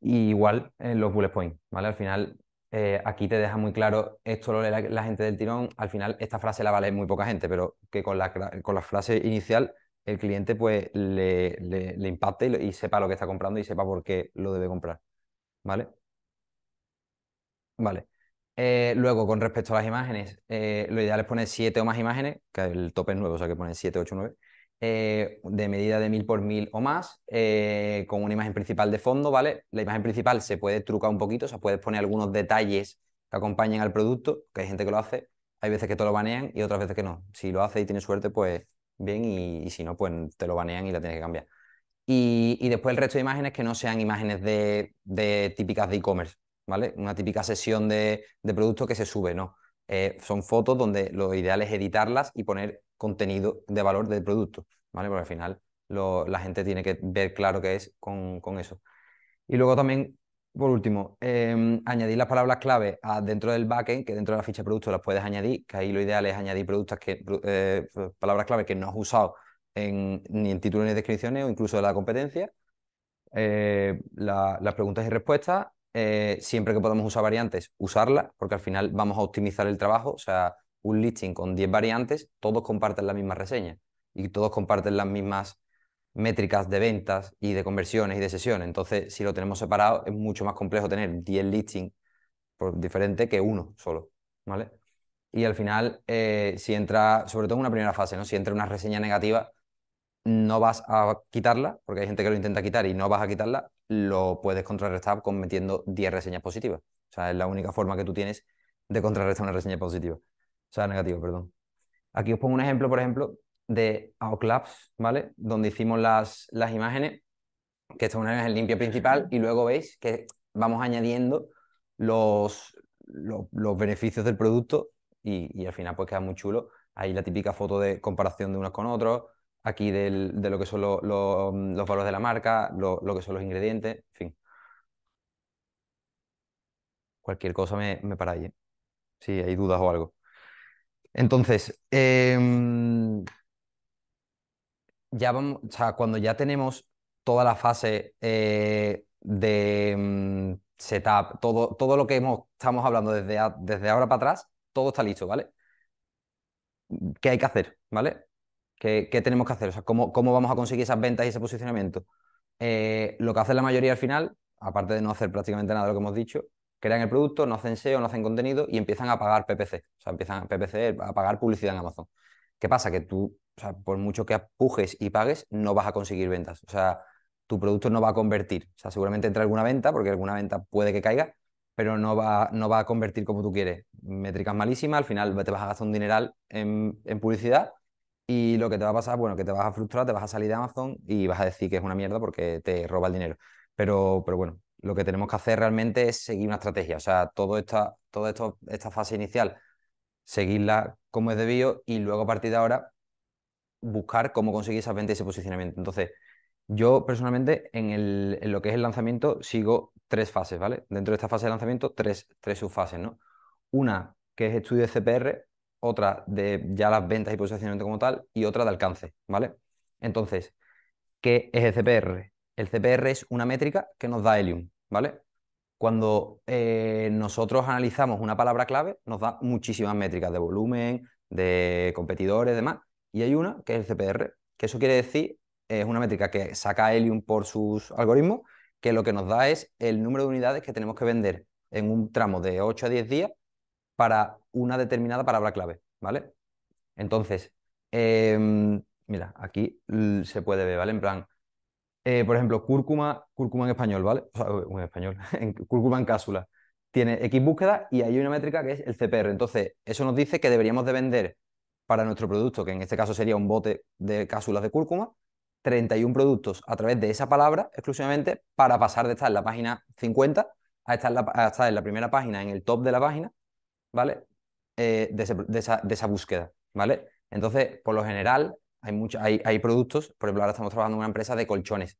igual en eh, los bullet points, ¿vale? Al final, eh, aquí te deja muy claro, esto lo lee la, gente del tirón, al final esta frase la vale muy poca gente, pero que con la, frase inicial el cliente pues le, impacte y, sepa lo que está comprando y sepa por qué lo debe comprar, ¿vale? Vale. luego, con respecto a las imágenes, lo ideal es poner siete o más imágenes, que el tope es nueve, o sea que pone siete, ocho, 9. Eh, de medida de mil por mil o más, eh, con una imagen principal de fondo, ¿vale? La imagen principal se puede trucar un poquito, se puede poner algunos detalles que acompañen al producto, que hay gente que lo hace, hay veces que te lo banean y otras veces que no. Si lo hace y tiene suerte, pues bien, y, si no, pues te lo banean y la tienes que cambiar. Y, después el resto de imágenes que no sean imágenes de, de típicas de e-commerce, ¿vale? Una típica sesión de, de producto que se sube, ¿no? Eh, son fotos donde lo ideal es editarlas y poner contenido de valor del producto, ¿vale? Porque al final la gente tiene que ver claro qué es con, eso. Y luego también, por último, em, añadir las palabras clave dentro del backend, que dentro de la ficha de producto las puedes añadir, que ahí lo ideal es añadir productos que, eh, palabras clave que no has usado ni en títulos ni descripciones o incluso de la competencia. Eh, las preguntas y respuestas, eh, siempre que podamos usar variantes, usarlas, porque al final vamos a optimizar el trabajo, o sea, un listing con 10 variantes, todos comparten la misma reseña y todos comparten las mismas métricas de ventas y de conversiones y de sesiones. Entonces, si lo tenemos separado, es mucho más complejo tener 10 listings diferentes que uno solo, ¿vale? Y al final, eh, si entra, sobre todo en una primera fase, ¿no? Si entra una reseña negativa, no vas a quitarla, porque hay gente que lo intenta quitar y no vas a quitarla, lo puedes contrarrestar con metiendo 10 reseñas positivas. O sea, es la única forma que tú tienes de contrarrestar una reseña positiva. O sea, negativo, perdón. Aquí os pongo un ejemplo, por ejemplo, de AOClaps, ¿vale? Donde hicimos las, imágenes, que esta es una imagen limpia principal, y luego veis que vamos añadiendo los, los, beneficios del producto y, al final pues queda muy chulo. Ahí la típica foto de comparación de unos con otros, aquí de lo que son los valores de la marca, lo, que son los ingredientes, en fin. Cualquier cosa me, me paráis, ¿eh? si hay dudas o algo. Entonces, em, ya cuando ya tenemos toda la fase eh, de mm, setup, todo, todo lo que hemos, estamos hablando desde, desde ahora para atrás, todo está listo, ¿vale? ¿Qué hay que hacer? ¿Vale? ¿Qué, tenemos que hacer? sea, ¿cómo, vamos a conseguir esas ventas y ese posicionamiento? Eh, lo que hace la mayoría al final, aparte de no hacer prácticamente nada de lo que hemos dicho, crean el producto, no hacen SEO, no hacen contenido y empiezan a pagar PPC. O sea, empiezan a PPC a pagar publicidad en Amazon. ¿Qué pasa? Que tú, o sea, por mucho que apujes y pagues, no vas a conseguir ventas. O sea, tu producto no va a convertir. O sea, seguramente entra alguna venta, porque alguna venta puede que caiga, pero no va, no va a convertir como tú quieres. Métricas malísimas, al final te vas a gastar un dineral en, publicidad y lo que te va a pasar, bueno, que te vas a frustrar, te vas a salir de Amazon y vas a decir que es una mierda porque te roba el dinero. Pero, pero bueno, lo que tenemos que hacer realmente es seguir una estrategia. O sea, esta, toda esta fase inicial, seguirla como es debido y luego a partir de ahora buscar cómo conseguir esas ventas y ese posicionamiento. Entonces, yo personalmente en, lo que es el lanzamiento sigo tres fases, ¿vale? Dentro de esta fase de lanzamiento, tres, tres subfases, ¿no? Una que es estudio de CPR, otra de ya las ventas y posicionamiento como tal y otra de alcance, ¿vale? Entonces, ¿qué es el CPR? el CPR es una métrica que nos da Helium, ¿vale? Cuando eh, nosotros analizamos una palabra clave, nos da muchísimas métricas de volumen, de competidores, demás. Y hay una que es el CPR, que eso quiere decir, es una métrica que saca Helium por sus algoritmos, que lo que nos da es el número de unidades que tenemos que vender en un tramo de 8 a 10 días para una determinada palabra clave, ¿vale? Entonces, em, mira, aquí se puede ver, ¿vale? En plan, eh, por ejemplo, cúrcuma, cúrcuma en español, ¿vale? O sea, en español, cúrcuma en cápsula. Tiene X búsqueda y hay una métrica que es el CPR. Entonces, eso nos dice que deberíamos de vender para nuestro producto, que en este caso sería un bote de cápsulas de cúrcuma, 31 productos a través de esa palabra exclusivamente para pasar de estar en la página 50 a estar en la, primera página, en el top de la página, ¿vale? Eh, de esa búsqueda, ¿vale? Entonces, por lo general, hay, mucho, hay, hay productos, por ejemplo, ahora estamos trabajando en una empresa de colchones.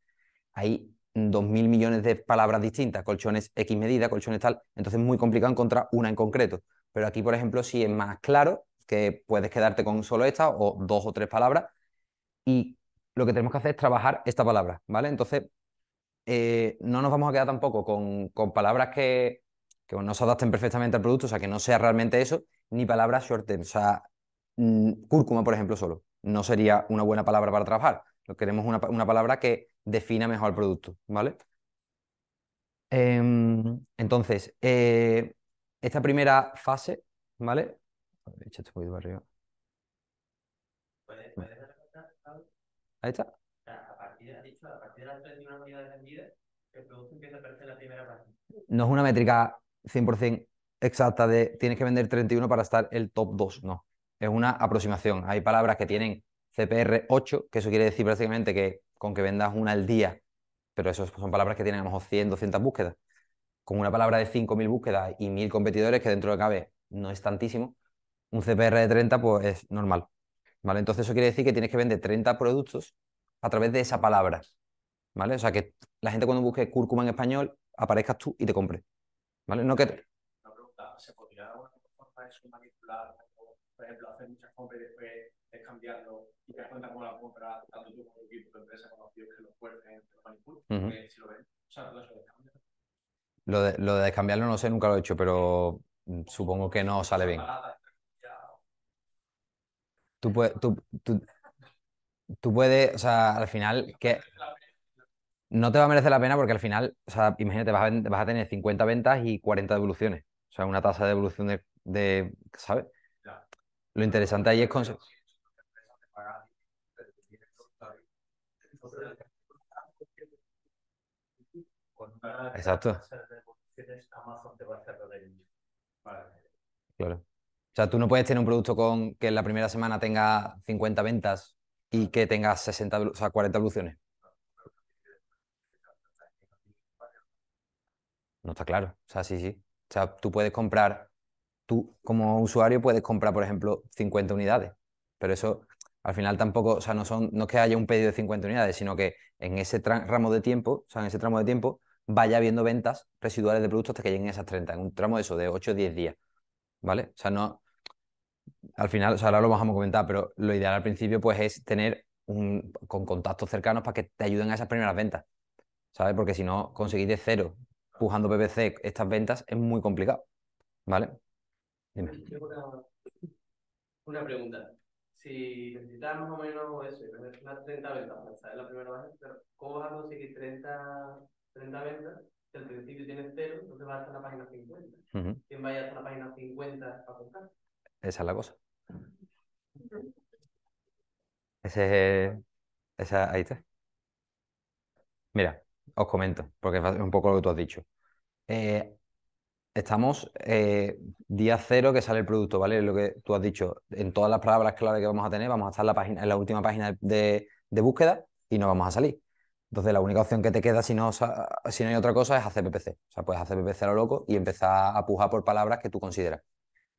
Hay 2.000 millones de palabras distintas, colchones X medida, colchones tal, entonces es muy complicado encontrar una en concreto. Pero aquí, por ejemplo, sí es más claro que puedes quedarte con solo esta o dos o tres palabras y lo que tenemos que hacer es trabajar esta palabra, ¿vale? Entonces, eh, no nos vamos a quedar tampoco con, palabras que, que no se adapten perfectamente al producto, o sea, que no sea realmente eso, ni palabras short o sea, mm, cúrcuma, por ejemplo, solo no sería una buena palabra para trabajar. Lo queremos una, palabra que defina mejor el producto, ¿vale? Em, entonces, eh, esta primera fase, ¿vale? Ahí está. de 31 unidades vendidas, la primera No es una métrica 100% exacta de tienes que vender 31 para estar el top 2, no es una aproximación. Hay palabras que tienen CPR 8, que eso quiere decir prácticamente que con que vendas una al día, pero eso son palabras que tienen a lo mejor 100, 200 búsquedas. Con una palabra de 5.000 búsquedas y 1.000 competidores, que dentro de cabe no es tantísimo, un CPR de 30 pues es normal. ¿Vale? Entonces eso quiere decir que tienes que vender 30 productos a través de esa palabra. ¿Vale? O sea, que la gente cuando busque cúrcuma en español, aparezcas tú y te compre. ¿Vale? No que... Una pregunta, ¿se podría por ejemplo, hacer muchas compras y después es y te das cuenta cómo la compra, tanto tú como el equipo, de empresa, conocidos que lo fuercen, en lo manipulen, uh si lo ven. O sea, todo Lo de, lo de cambiarlo no sé, nunca lo he hecho, pero mm, supongo que no sale bien. Tú puedes, tú, tú, tú puedes, o sea, al final, que no te va a merecer la pena porque al final, o sea, imagínate, vas a, tener 50 ventas y 40 devoluciones. O sea, una tasa de devolución de ¿sabes? Lo interesante ahí es... Con... Exacto. Claro. O sea, tú no puedes tener un producto con que en la primera semana tenga 50 ventas y que tenga 60, o sea, 40 evoluciones. No está claro. O sea, sí, sí. O sea, tú puedes comprar tú como usuario puedes comprar, por ejemplo, 50 unidades, pero eso al final tampoco, o sea, no, son, no es que haya un pedido de 50 unidades, sino que en ese ramo de tiempo, o sea, en ese tramo de tiempo, vaya habiendo ventas residuales de productos hasta que lleguen esas 30, en un tramo de eso, de 8 o 10 días, ¿vale? O sea, no, al final, o sea, ahora lo vamos a comentar, pero lo ideal al principio, pues, es tener un, con contactos cercanos para que te ayuden a esas primeras ventas, ¿sabes? Porque si no, conseguir de cero, pujando PPC, estas ventas, es muy complicado, ¿vale? Una, pregunta. Si necesitas más o menos eso, unas 30 ventas para la primera vez, pero ¿cómo vas a conseguir 30, ventas? Si al principio tienes cero, entonces vas a la página 50. Uh ¿Quién vaya hasta la página 50 para contar? Esa es la cosa. Ese, esa, ahí está. Mira, os comento, porque es un poco lo que tú has dicho. Eh, estamos eh, día cero que sale el producto, ¿vale? Lo que tú has dicho, en todas las palabras clave que vamos a tener, vamos a estar en la, página, en la última página de, búsqueda y no vamos a salir. Entonces, la única opción que te queda si no, si no hay otra cosa es hacer PPC. O sea, puedes hacer PPC a lo loco y empezar a pujar por palabras que tú consideras.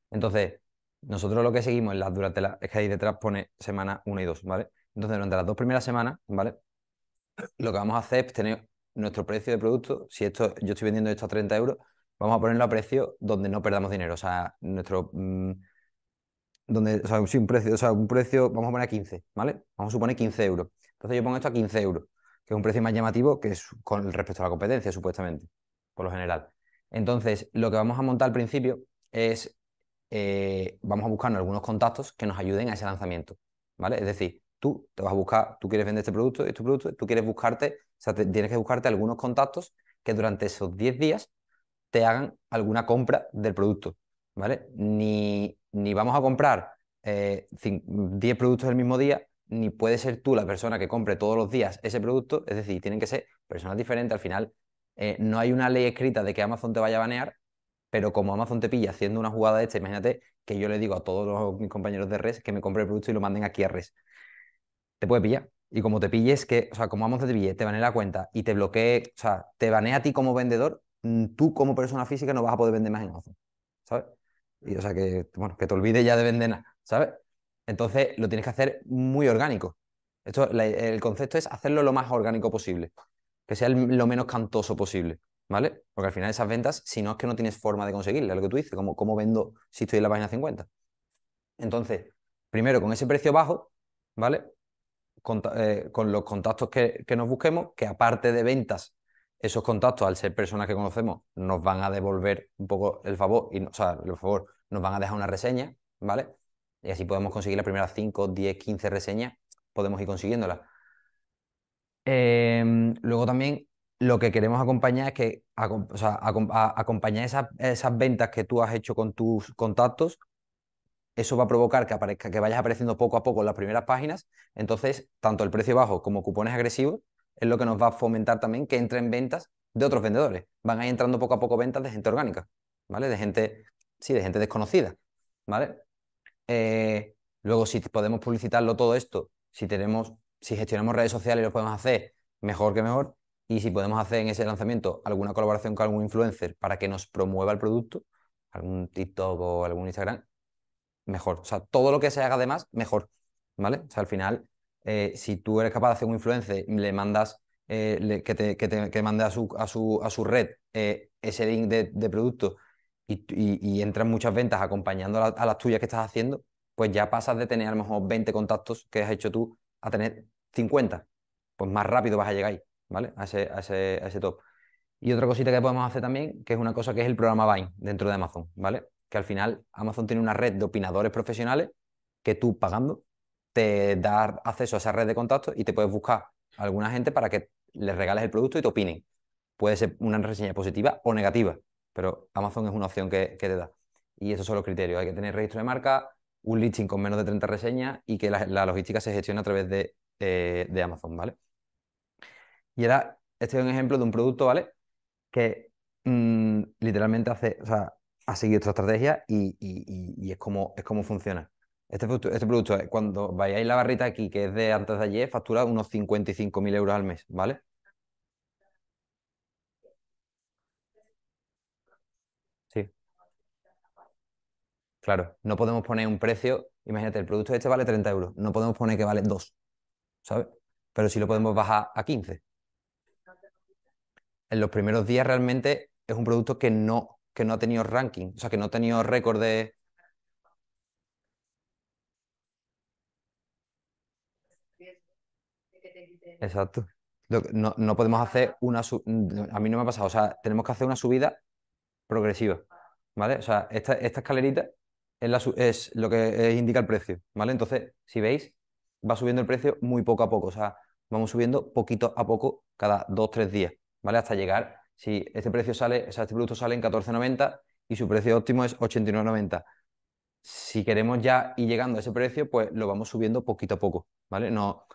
Entonces, nosotros lo que seguimos es que ahí detrás pone semana 1 y 2, ¿vale? Entonces, durante las dos primeras semanas, ¿vale? Lo que vamos a hacer es tener nuestro precio de producto. Si esto, yo estoy vendiendo esto a 30 euros, vamos a ponerlo a precio donde no perdamos dinero. O sea, nuestro. Mm, donde, o sea, sí, un precio, o sea, un precio, vamos a poner a 15, ¿vale? Vamos a suponer 15 euros. Entonces yo pongo esto a 15 euros, que es un precio más llamativo que es con respecto a la competencia, supuestamente, por lo general. Entonces, lo que vamos a montar al principio es, eh, vamos a buscar algunos contactos que nos ayuden a ese lanzamiento, ¿vale? Es decir, tú te vas a buscar, tú quieres vender este producto, este producto, tú quieres buscarte, o sea, tienes que buscarte algunos contactos que durante esos 10 días te hagan alguna compra del producto, ¿vale? Ni, ni vamos a comprar 10 eh, productos del mismo día, ni puedes ser tú la persona que compre todos los días ese producto, es decir, tienen que ser personas diferentes, al final eh, no hay una ley escrita de que Amazon te vaya a banear, pero como Amazon te pilla haciendo una jugada de esta, imagínate que yo le digo a todos mis compañeros de res que me compre el producto y lo manden aquí a res. Te puede pillar. Y como te pilles, que, o sea, como Amazon te pille, te banea la cuenta y te bloquee, o sea, te banea a ti como vendedor, Mm, tú como persona física no vas a poder vender más en Amazon, ¿sabes? Y o sea que, bueno, que te olvides ya de vender nada, ¿sabes? Entonces lo tienes que hacer muy orgánico. Esto, el concepto es hacerlo lo más orgánico posible, que sea lo menos cantoso posible, ¿vale? Porque al final esas ventas, si no es que no tienes forma de conseguirlas, lo que tú dices, como cómo vendo si estoy en la página 50. Entonces, primero con ese precio bajo, ¿vale? Eh, con, los contactos que, que, nos busquemos, que aparte de ventas esos contactos, al ser personas que conocemos, nos van a devolver un poco el favor, y, o sea, el favor, nos van a dejar una reseña, ¿vale? Y así podemos conseguir las primeras 5, 10, 15 reseñas, podemos ir consiguiéndolas. Em, luego también lo que queremos acompañar es que o sea, acompañar esas, ventas que tú has hecho con tus contactos, eso va a provocar que, aparezca, que vayas apareciendo poco a poco en las primeras páginas. Entonces, tanto el precio bajo como cupones agresivos es lo que nos va a fomentar también que entren ventas de otros vendedores. Van a entrando poco a poco ventas de gente orgánica, ¿vale? De gente, sí, de gente desconocida, ¿vale? Eh, luego, si podemos publicitarlo todo esto, si tenemos, si gestionamos redes sociales y lo podemos hacer mejor que mejor, y si podemos hacer en ese lanzamiento alguna colaboración con algún influencer para que nos promueva el producto, algún TikTok o algún Instagram, mejor. O sea, todo lo que se haga además, mejor. ¿Vale? O sea, al final eh, si tú eres capaz de hacer un influencer, le mandas eh, que, te, que, mande a su, red eh, ese link de, de producto y, y, entran muchas ventas acompañando a, las tuyas que estás haciendo, pues ya pasas de tener a lo mejor 20 contactos que has hecho tú a tener 50. Pues más rápido vas a llegar ahí, ¿vale? A ese, top. Y otra cosita que podemos hacer también, que es una cosa que es el programa Vine dentro de Amazon, ¿vale? Que al final Amazon tiene una red de opinadores profesionales que tú pagando te da acceso a esa red de contactos y te puedes buscar a alguna gente para que les regales el producto y te opinen. Puede ser una reseña positiva o negativa, pero Amazon es una opción que, te da. Y esos son los criterios. Hay que tener registro de marca, un listing con menos de 30 reseñas y que la, logística se gestione a través de, eh, Amazon, ¿vale? Y era, este es un ejemplo de un producto, ¿vale? Que mm, literalmente hace, o sea, ha seguido esta estrategia y, es, como, es como funciona. Este, producto, este eh, cuando vayáis la barrita aquí, que es de antes de ayer, factura unos 55.000 euros al mes, ¿vale? Sí. Claro, no podemos poner un precio, imagínate, el producto este vale 30 euros, no podemos poner que vale 2, ¿sabes? Pero sí lo podemos bajar a 15. En los primeros días realmente es un producto que no, que no ha tenido ranking, o sea, que no ha tenido récord de, Exacto. No, no, podemos hacer una a mí no me ha pasado, o sea, tenemos que hacer una subida progresiva, ¿vale? O sea, esta, esta escalerita es, la, es lo que indica el precio, ¿vale? Entonces, si veis, va subiendo el precio muy poco a poco, o sea, vamos subiendo poquito a poco cada dos, tres días, ¿vale? Hasta llegar, si este precio sale, o sea, este producto sale en 14,90 y su precio óptimo es 89,90. Si queremos ya ir llegando a ese precio, pues lo vamos subiendo poquito a poco, ¿vale? No,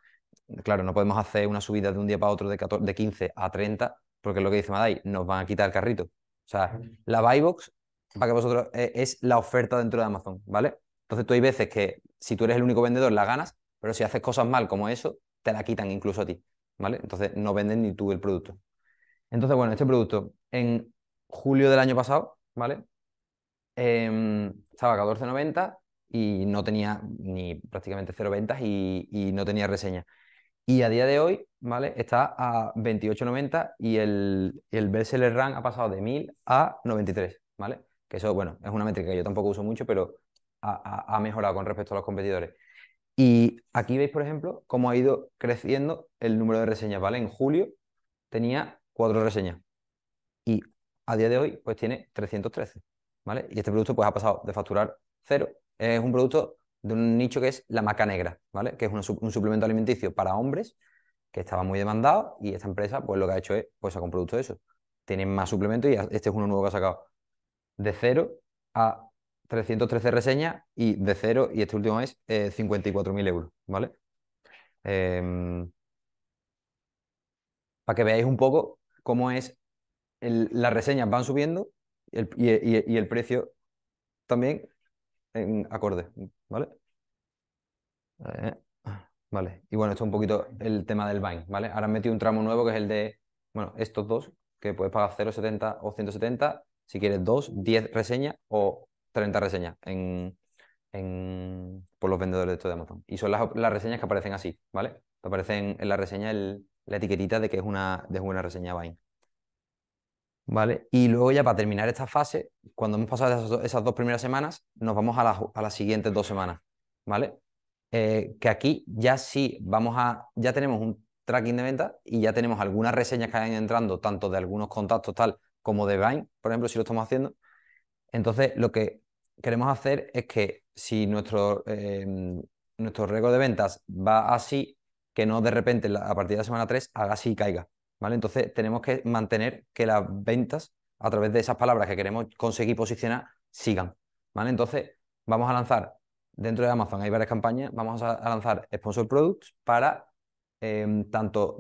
claro, no podemos hacer una subida de un día para otro de, 15 a 30, porque es lo que dice Madai, nos van a quitar el carrito. O sea, la buybox, para que vosotros, e-, es la oferta dentro de Amazon, ¿vale? Entonces tú hay veces que si tú eres el único vendedor la ganas, pero si haces cosas mal como eso, te la quitan incluso a ti, ¿vale? Entonces no venden ni tú el producto. Entonces, bueno, este producto en julio del año pasado, ¿vale? Em, estaba a 14.90 y no tenía ni prácticamente cero ventas y no tenía reseña. Y a día de hoy, ¿vale? Está a 28,90 y el, el bestseller rank ha pasado de 1000 a 93, ¿vale? Que eso, bueno, es una métrica que yo tampoco uso mucho, pero ha, ha mejorado con respecto a los competidores. Y aquí veis, por ejemplo, cómo ha ido creciendo el número de reseñas, ¿vale? En julio tenía cuatro reseñas y a día de hoy pues tiene 313, ¿vale? Y este producto pues ha pasado de facturar cero. Es un producto de un nicho que es la maca negra, ¿vale? Que es un, suplemento alimenticio para hombres que estaba muy demandado y esta empresa pues lo que ha hecho es pues ha un producto eso. Tienen más suplementos y este es uno nuevo que ha sacado. De cero a 313 reseñas y de cero, y este último es 54.000 eh, euros, ¿vale? Em, para que veáis un poco cómo es, las reseñas van subiendo y el precio también acorde ¿vale? vale, y bueno, esto es un poquito el tema del bind, ¿vale? Ahora han metido un tramo nuevo que es el de, bueno, estos dos, que puedes pagar 0,70 o 170, si quieres dos 10 reseñas o 30 reseñas en, en, por los vendedores de esto de Amazon. Y son las, reseñas que aparecen así, ¿vale? Te aparecen en la reseña el, la etiquetita de que es una, de una reseña Vine. ¿vale? Y luego ya para terminar esta fase, cuando hemos pasado esas, dos primeras semanas, nos vamos a, a las siguientes dos semanas, ¿vale? Eh, que aquí ya sí vamos a, ya tenemos un tracking de ventas y ya tenemos algunas reseñas que van entrando, tanto de algunos contactos tal como de Vine, por ejemplo, si lo estamos haciendo. Entonces, lo que queremos hacer es que si nuestro, eh, nuestro récord de ventas va así, que no de repente a partir de la semana 3 haga así y caiga, entonces tenemos que mantener que las ventas a través de esas palabras que queremos conseguir posicionar sigan, ¿vale? Entonces vamos a lanzar dentro de Amazon, hay varias campañas, vamos a, lanzar sponsor products para em, tanto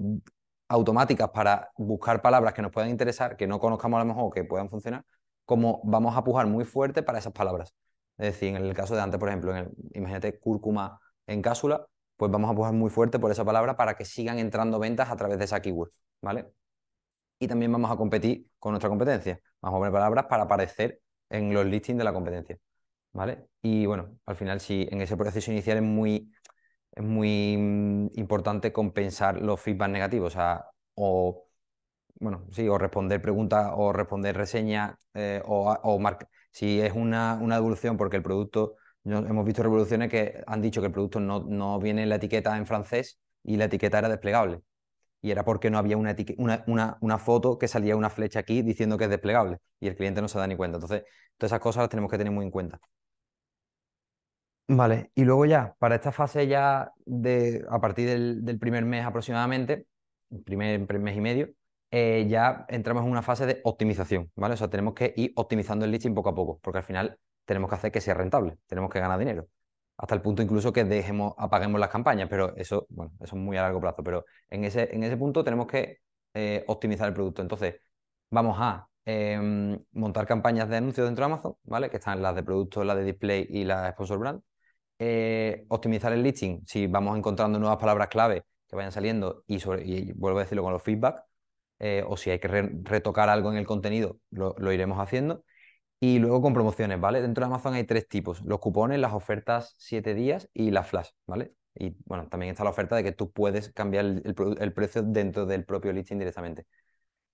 automáticas para buscar palabras que nos puedan interesar, que no conozcamos a lo mejor, o que puedan funcionar, como vamos a pujar muy fuerte para esas palabras. Es decir, en el caso de antes, por ejemplo, en imagínate cúrcuma en cápsula, pues vamos a pujar muy fuerte por esa palabra para que sigan entrando ventas a través de esa keyword. ¿vale? Y también vamos a competir con nuestra competencia. Vamos a poner palabras para aparecer en los listings de la competencia, ¿vale? Y bueno, al final si en ese proceso inicial es muy, muy mm, importante compensar los feedback negativos, o, bueno, sí, o responder preguntas, o responder reseñas, eh, o, Si es una, una devolución porque el producto hemos visto revoluciones que han dicho que el producto no, viene en la etiqueta en francés y la etiqueta era desplegable y era porque no había una, una, foto que salía una flecha aquí diciendo que es desplegable y el cliente no se da ni cuenta. Entonces, todas esas cosas las tenemos que tener muy en cuenta. Vale, y luego ya, para esta fase ya de a partir del, primer mes aproximadamente, primer, primer mes y medio, eh, ya entramos en una fase de optimización, ¿vale? O sea, tenemos que ir optimizando el listing poco a poco, porque al final tenemos que hacer que sea rentable, tenemos que ganar dinero hasta el punto incluso que dejemos, apaguemos las campañas, pero eso, bueno, eso es muy a largo plazo, pero en ese, en ese punto tenemos que eh, optimizar el producto. Entonces, vamos a em, montar campañas de anuncios dentro de Amazon, ¿vale? Que están las de producto, las de display y las sponsor brand. Eh, optimizar el listing, si vamos encontrando nuevas palabras clave que vayan saliendo y, vuelvo a decirlo con los feedback, eh, o si hay que retocar algo en el contenido, lo iremos haciendo. Y luego con promociones, ¿vale? Dentro de Amazon hay tres tipos, los cupones, las ofertas 7 días y las flash, ¿vale? Y bueno, también está la oferta de que tú puedes cambiar el, precio dentro del propio listing directamente,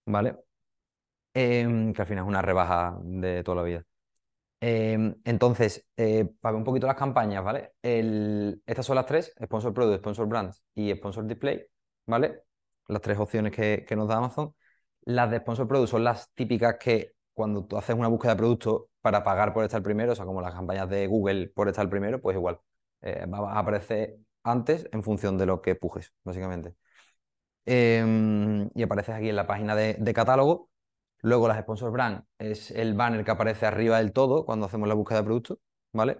¿vale? Em, que al final es una rebaja de toda la vida. Em, entonces, eh, para ver un poquito las campañas, ¿vale? El, estas son las tres, Sponsor Product, Sponsor Brands y Sponsor Display, ¿vale? Las tres opciones que, que nos da Amazon. Las de Sponsor Product son las típicas que cuando tú haces una búsqueda de producto para pagar por estar primero, o sea, como las campañas de Google por estar primero, pues igual, eh, va a aparecer antes en función de lo que pujes, básicamente. Em, y apareces aquí en la página de, catálogo. Luego las sponsor brand es el banner que aparece arriba del todo cuando hacemos la búsqueda de productos, ¿vale?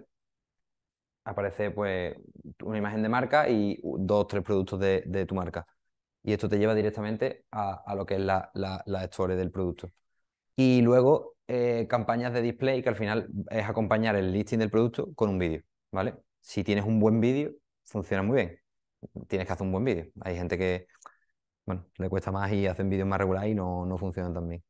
Aparece pues una imagen de marca y dos, tres productos de, tu marca. Y esto te lleva directamente a, lo que es la, la, la story del producto. Y luego eh, campañas de display, que al final es acompañar el listing del producto con un vídeo, ¿vale? Si tienes un buen vídeo, funciona muy bien. Tienes que hacer un buen vídeo. Hay gente que, bueno, le cuesta más y hacen vídeos más regulares y no, no funcionan tan bien.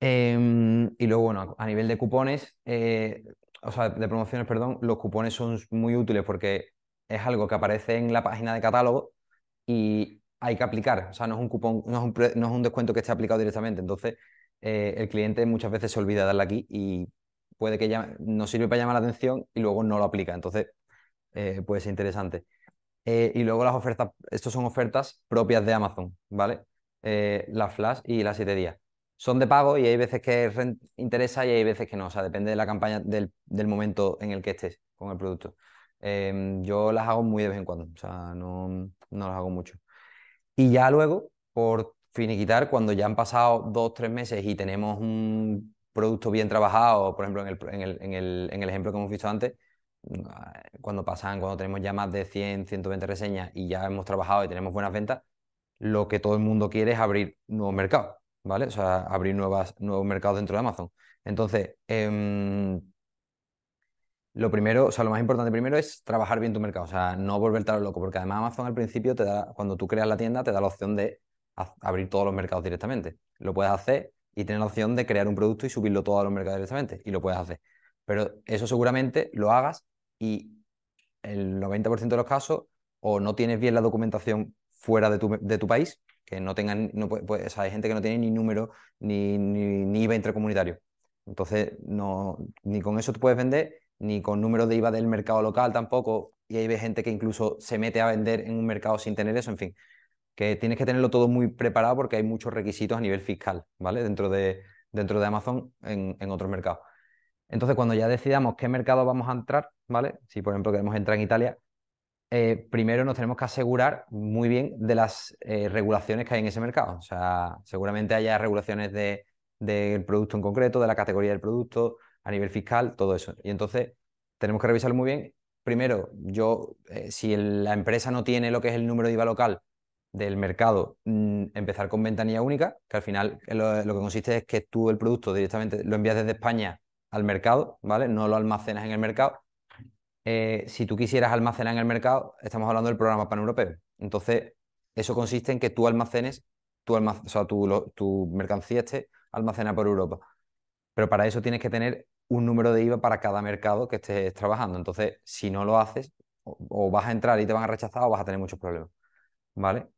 Em, y luego, bueno, a nivel de cupones, eh, o sea, de promociones, perdón, los cupones son muy útiles porque es algo que aparece en la página de catálogo y hay que aplicar. O sea, no es un cupón, no es un, no es un descuento que esté aplicado directamente. Entonces, eh, el cliente muchas veces se olvida darle aquí y puede que ya no sirve para llamar la atención y luego no lo aplica. Entonces, eh, puede ser interesante. Eh, y luego las ofertas, estas son ofertas propias de Amazon, ¿vale? las flash y las 7 días. Son de pago y hay veces que interesa y hay veces que no. O sea, depende de la campaña, del, momento en el que estés con el producto. Em, yo las hago muy de vez en cuando, o sea, no, no las hago mucho. Y ya luego, por finiquitar cuando ya han pasado dos, tres meses y tenemos un producto bien trabajado, por ejemplo, en el, en el, ejemplo que hemos visto antes, mm, ah, cuando pasan, cuando tenemos ya más de 100, 120 reseñas y ya hemos trabajado y tenemos buenas ventas, lo que todo el mundo quiere es abrir nuevos mercados, ¿vale? O sea, abrir nuevas, nuevos mercados dentro de Amazon. Entonces, em, lo primero, o sea, lo más importante primero es trabajar bien tu mercado, o sea, no volverte a lo loco, porque además Amazon al principio te da, cuando tú creas la tienda, te da la opción de abrir todos los mercados directamente. Lo puedes hacer y tener la opción de crear un producto y subirlo todo a los mercados directamente. Y lo puedes hacer. Pero eso seguramente lo hagas y el 90% de los casos o no tienes bien la documentación fuera de tu, país, que no tengan, no, pues, hay gente que no tiene ni número ni, ni, IVA intracomunitario. Entonces, no, ni con eso tú puedes vender, ni con número de IVA del mercado local tampoco. Y hay gente que incluso se mete a vender en un mercado sin tener eso, en fin que tienes que tenerlo todo muy preparado porque hay muchos requisitos a nivel fiscal, ¿vale? Dentro de, dentro de Amazon en, otros mercados. Entonces, cuando ya decidamos qué mercado vamos a entrar, ¿vale? Si, por ejemplo, queremos entrar en Italia, eh, primero nos tenemos que asegurar muy bien de las eh, regulaciones que hay en ese mercado. O sea, seguramente haya regulaciones del producto en concreto, de la categoría del producto, a nivel fiscal, todo eso. Y entonces, tenemos que revisar muy bien. Primero, yo, eh, si la empresa no tiene lo que es el número de IVA local del mercado, mm, empezar con ventanilla única, que al final eh, lo, que consiste es que tú el producto directamente lo envías desde España al mercado, ¿vale? No lo almacenas en el mercado. Eh, si tú quisieras almacenar en el mercado, estamos hablando del programa paneuropeo. Entonces, eso consiste en que tú almacenes, tu, o sea, tu, mercancía esté almacenada por Europa. Pero para eso tienes que tener un número de IVA para cada mercado que estés trabajando. Entonces, si no lo haces, o, o vas a entrar y te van a rechazar o vas a tener muchos problemas. ¿Vale?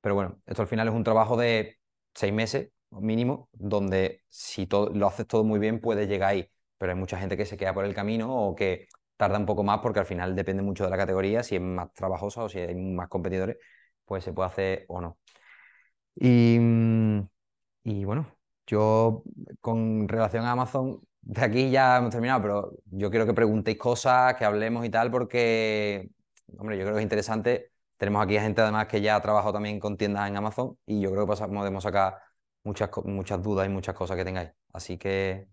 Pero bueno, esto al final es un trabajo de seis meses mínimo, donde si lo haces todo muy bien puedes llegar ahí, pero hay mucha gente que se queda por el camino o que tarda un poco más porque al final depende mucho de la categoría, si es más trabajosa o si hay más competidores, pues se puede hacer o no. Y, mm, y bueno, yo con relación a Amazon, de aquí ya hemos terminado, pero yo quiero que preguntéis cosas, que hablemos y tal, porque, hombre, yo creo que es interesante tenemos aquí a gente además que ya ha trabajado también con tiendas en Amazon y yo creo que podemos sacar muchas, muchas dudas y muchas cosas que tengáis. Así que,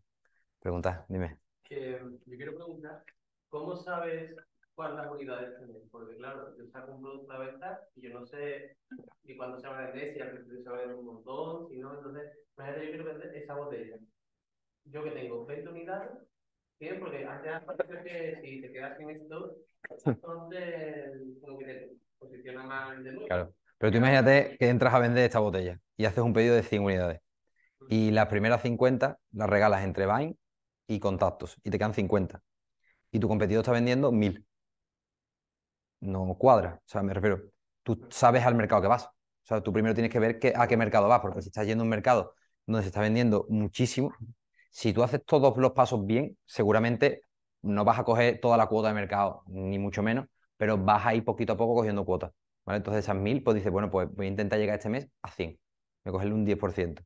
pregunta, dime. Que, yo quiero preguntar, ¿cómo sabes cuántas unidades tenéis? Porque claro, yo saco un producto a la venta y yo no sé ni cuándo se va a vender, si al principio se va a vender un montón, si no, entonces, imagínate, yo quiero vender esa botella. Yo que tengo 20 unidades, bien, porque antes parece que si te quedas sin esto, entonces, como que te posiciona Claro. Pero tú imagínate que entras a vender esta botella y haces un pedido de 100 unidades. Y las primeras 50 las regalas entre Vine y contactos. Y te quedan 50. Y tu competidor está vendiendo 1000. No cuadra. O sea, me refiero. Tú sabes al mercado que vas. O sea, tú primero tienes que ver a qué mercado vas. Porque si estás yendo a un mercado donde se está vendiendo muchísimo, si tú haces todos los pasos bien, seguramente no vas a coger toda la cuota de mercado, ni mucho menos pero vas ahí poquito a poco cogiendo cuotas. ¿vale? Entonces esas mil, pues dices, bueno, pues voy a intentar llegar este mes a 100. Me cogerle un 10%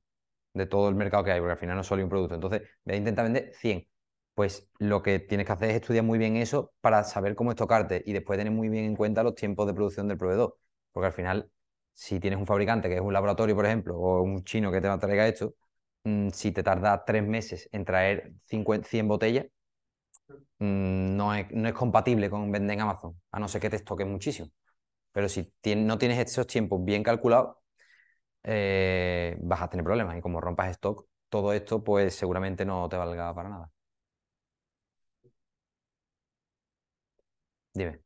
de todo el mercado que hay, porque al final no solo hay un producto. Entonces voy a intentar vender 100. Pues lo que tienes que hacer es estudiar muy bien eso para saber cómo estocarte y después tener muy bien en cuenta los tiempos de producción del proveedor. Porque al final, si tienes un fabricante que es un laboratorio, por ejemplo, o un chino que te va a traer esto, mm, si te tarda tres meses en traer 100 botellas, Mm, no, es, no, es, compatible con vender en Amazon, a no ser que te estoque muchísimo. Pero si no tienes esos tiempos bien calculados, eh, vas a tener problemas. Y como rompas stock, todo esto pues seguramente no te valga para nada. Dime.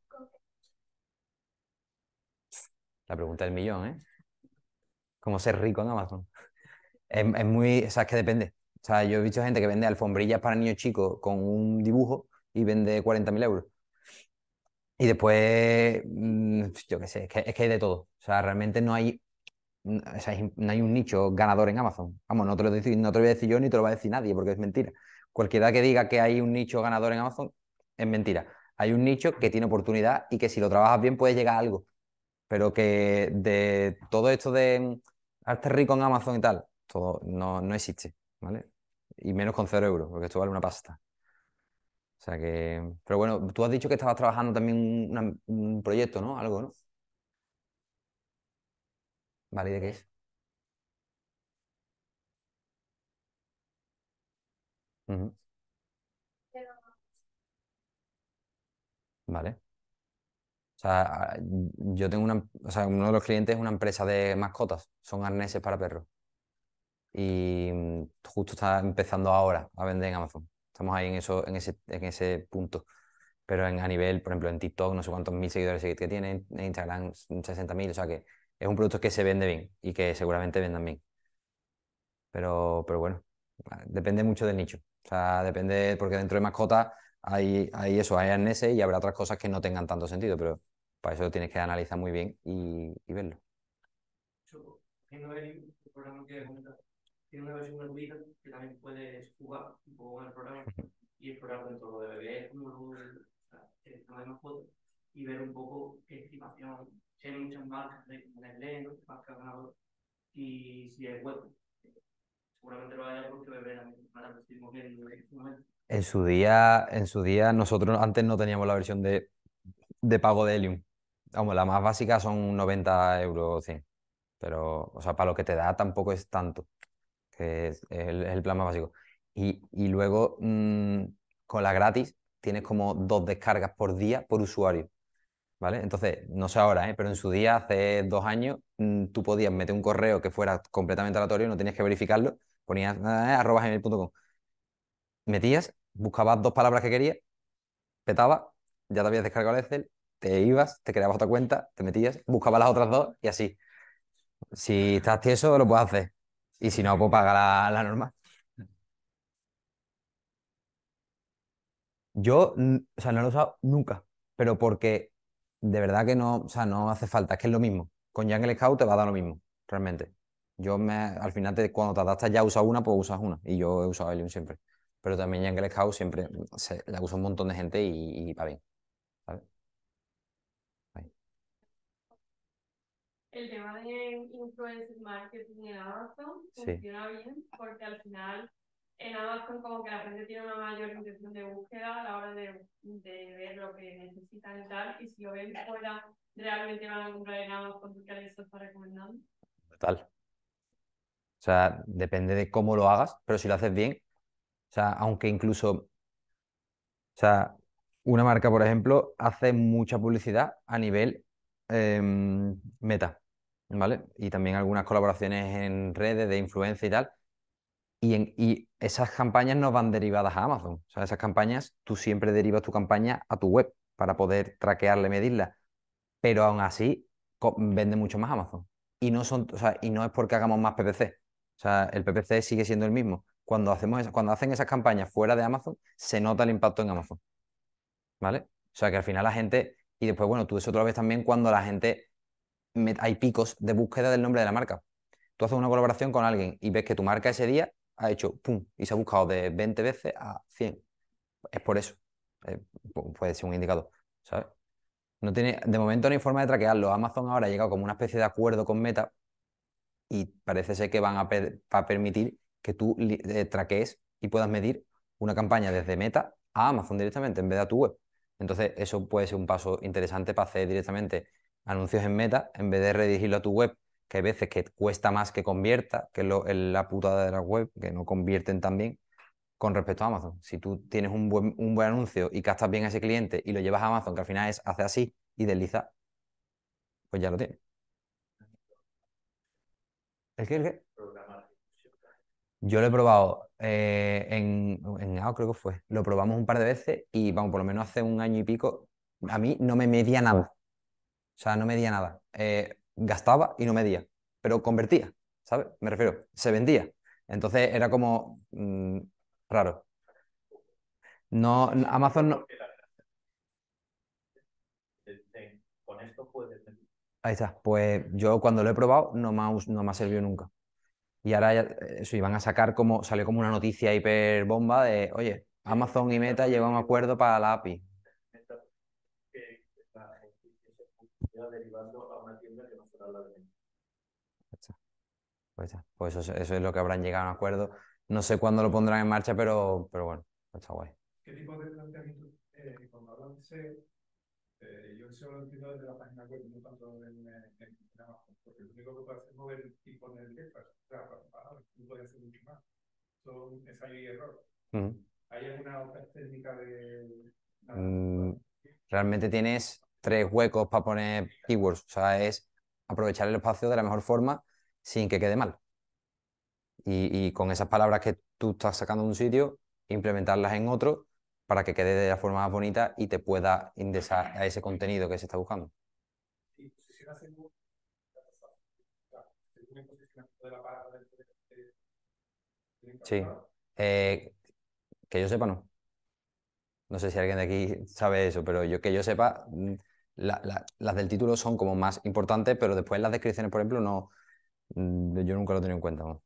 La pregunta del millón, ¿eh? ¿Cómo ser rico en Amazon? Es, es muy, sabes que depende. O sea, yo he visto gente que vende alfombrillas para niños chicos con un dibujo y vende 40.000 euros. Y después, mm, yo qué sé, es que, hay de todo. O sea, realmente no hay, no hay un nicho ganador en Amazon. Vamos, no te, lo no te voy a decir yo ni te lo va a decir nadie porque es mentira. Cualquiera que diga que hay un nicho ganador en Amazon es mentira. Hay un nicho que tiene oportunidad y que si lo trabajas bien puedes llegar a algo. Pero que de todo esto de mm, arte rico en Amazon y tal, todo no, no existe. ¿vale? y menos con cero euros, porque esto vale una pasta. O sea que, pero bueno, tú has dicho que estabas trabajando también un proyecto, ¿no? Algo, ¿no? Vale, de qué es? Vale. O sea, yo tengo una, o sea, uno de los clientes es una empresa de mascotas, son arneses para perros y mm, justo está empezando ahora a vender en Amazon. Estamos ahí en, eso, en, ese, en ese punto. Pero en, a nivel, por ejemplo, en TikTok, no sé cuántos mil seguidores que tiene, en Instagram mm, mil, o sea que es un producto que se vende bien y que seguramente vendan bien. Pero, pero bueno, ah, depende mucho del nicho. O sea, depende, porque dentro de Mascota hay, eso, hay arneses y habrá otras cosas que no tengan tanto sentido, pero para eso tienes que analizar muy bien y, y verlo. programa que tiene una versión gratuita que también puedes jugar un poco con el programa y explorar dentro de bebé, como el, el tema de fotos y ver un poco qué estimación. Si hay muchas marcas de Nestlé, marcas ganadoras, y si es web, seguramente lo haya porque bebé para lo estuvimos viendo en su este momento. En su día, en su día nosotros antes no teníamos la versión de, de pago de Helium. Vamos, la más básica son 90 euros 100. Pero, o sea, para lo que te da tampoco es tanto que es el, plan más básico. Y, luego mm, con la gratis tienes como dos descargas por día por usuario. ¿Vale? Entonces, no sé ahora, ¿eh? pero en su día, hace dos años, mm, tú podías meter un correo que fuera completamente aleatorio, no tenías que verificarlo, ponías ah, ah, arroba gmail.com. Metías, buscabas dos palabras que querías, petabas ya te habías descargado el Excel, te ibas, te creabas otra cuenta, te metías, buscabas las otras dos y así. Si estás tieso, lo puedes hacer. Y si no, puedo pagar la, la Yo, o sea, no lo he usado nunca, pero porque de verdad que no, o sea, no hace falta, es que es lo mismo. Con Jungle Scout te va a dar lo mismo, realmente. Yo me, al final, cuando te adaptas ya usas una, pues usas una. Y yo he usado Helium siempre. Pero también Jungle Scout siempre se, la usa un montón de gente y va bien. el tema de influencer marketing en Amazon funciona bien porque al final en Amazon como que la gente tiene una mayor intención de búsqueda a la hora de, de ver lo que necesitan y tal y si lo ven fuera realmente van a comprar en Amazon porque alguien se está recomendando. Total. O sea, depende de cómo lo hagas, pero si lo haces bien, o sea, aunque incluso, o sea, una marca, por ejemplo, hace mucha publicidad a nivel em, meta. ¿vale? Y también algunas colaboraciones en redes de influencia y tal. Y, en, y, esas campañas no van derivadas a Amazon. O sea, esas campañas, tú siempre derivas tu campaña a tu web para poder traquearle y medirla. Pero aún así, vende mucho más Amazon. Y no, son, o sea, y no es porque hagamos más PPC. O sea, el PPC sigue siendo el mismo. Cuando, hacemos, cuando hacen esas campañas fuera de Amazon, se nota el impacto en Amazon. ¿Vale? O sea, que al final la gente. Y después, bueno, tú eso otra vez también cuando la gente hay picos de búsqueda del nombre de la marca. Tú haces una colaboración con alguien y ves que tu marca ese día ha hecho pum y se ha buscado de 20 veces a 100. Es por eso. Eh, puede ser un indicador, ¿sabes? No tiene, de momento no hay forma de traquearlo. Amazon ahora ha llegado como una especie de acuerdo con Meta y parece ser que van a, permitir que tú eh, traquees y puedas medir una campaña desde Meta a Amazon directamente en vez de a tu web. Entonces, eso puede ser un paso interesante para hacer directamente anuncios en meta, en vez de redirigirlo a tu web, que hay veces que cuesta más que convierta, que es la putada de la web, que no convierten tan bien, con respecto a Amazon. Si tú tienes un buen, buen anuncio y captas bien a ese cliente y lo llevas a Amazon, que al final es hace así y desliza pues ya lo tienes. ¿El qué? Yo lo he probado eh, en, en creo que fue. Lo probamos un par de veces y, vamos, por lo menos hace un año y pico, a mí no me medía nada. O sea, no medía nada. Eh, gastaba y no medía, pero convertía, ¿sabes? Me refiero, se vendía. Entonces era como mm, raro. No, Amazon no... Con esto puedes Ahí está. Pues yo cuando lo he probado no me ha, no me servido nunca. Y ahora ya, eh, eso, iban a sacar como, salió como una noticia hiper bomba de, oye, Amazon y Meta llevan un acuerdo para la API. llevando a una tienda que no fuera la de México. Pues, pues, eso, eso, es lo que habrán llegado a un acuerdo. No sé cuándo lo pondrán en marcha, pero, pero bueno, está guay. ¿Qué tipo de planteamiento? Eh, cuando hablan de eh, yo solo entiendo desde la página web, no tanto en, en, trabajo, porque lo único que puedo hacer es mover y poner letras. O sea, para, para, no puede hacer mucho más. Son ensayo y error. Uh -huh. ¿Hay alguna otra técnica de.? Mm, realmente tienes tres huecos para poner keywords. O sea, es aprovechar el espacio de la mejor forma sin que quede mal. Y, con esas palabras que tú estás sacando de un sitio, implementarlas en otro para que quede de la forma más bonita y te pueda indexar a ese contenido que se está buscando. Sí. que yo sepa, no. No sé si alguien de aquí sabe eso, pero yo que yo sepa, la, la, las del título son como más importantes, pero después las descripciones, por ejemplo, no, mm, yo nunca lo he tenido en cuenta. ¿no?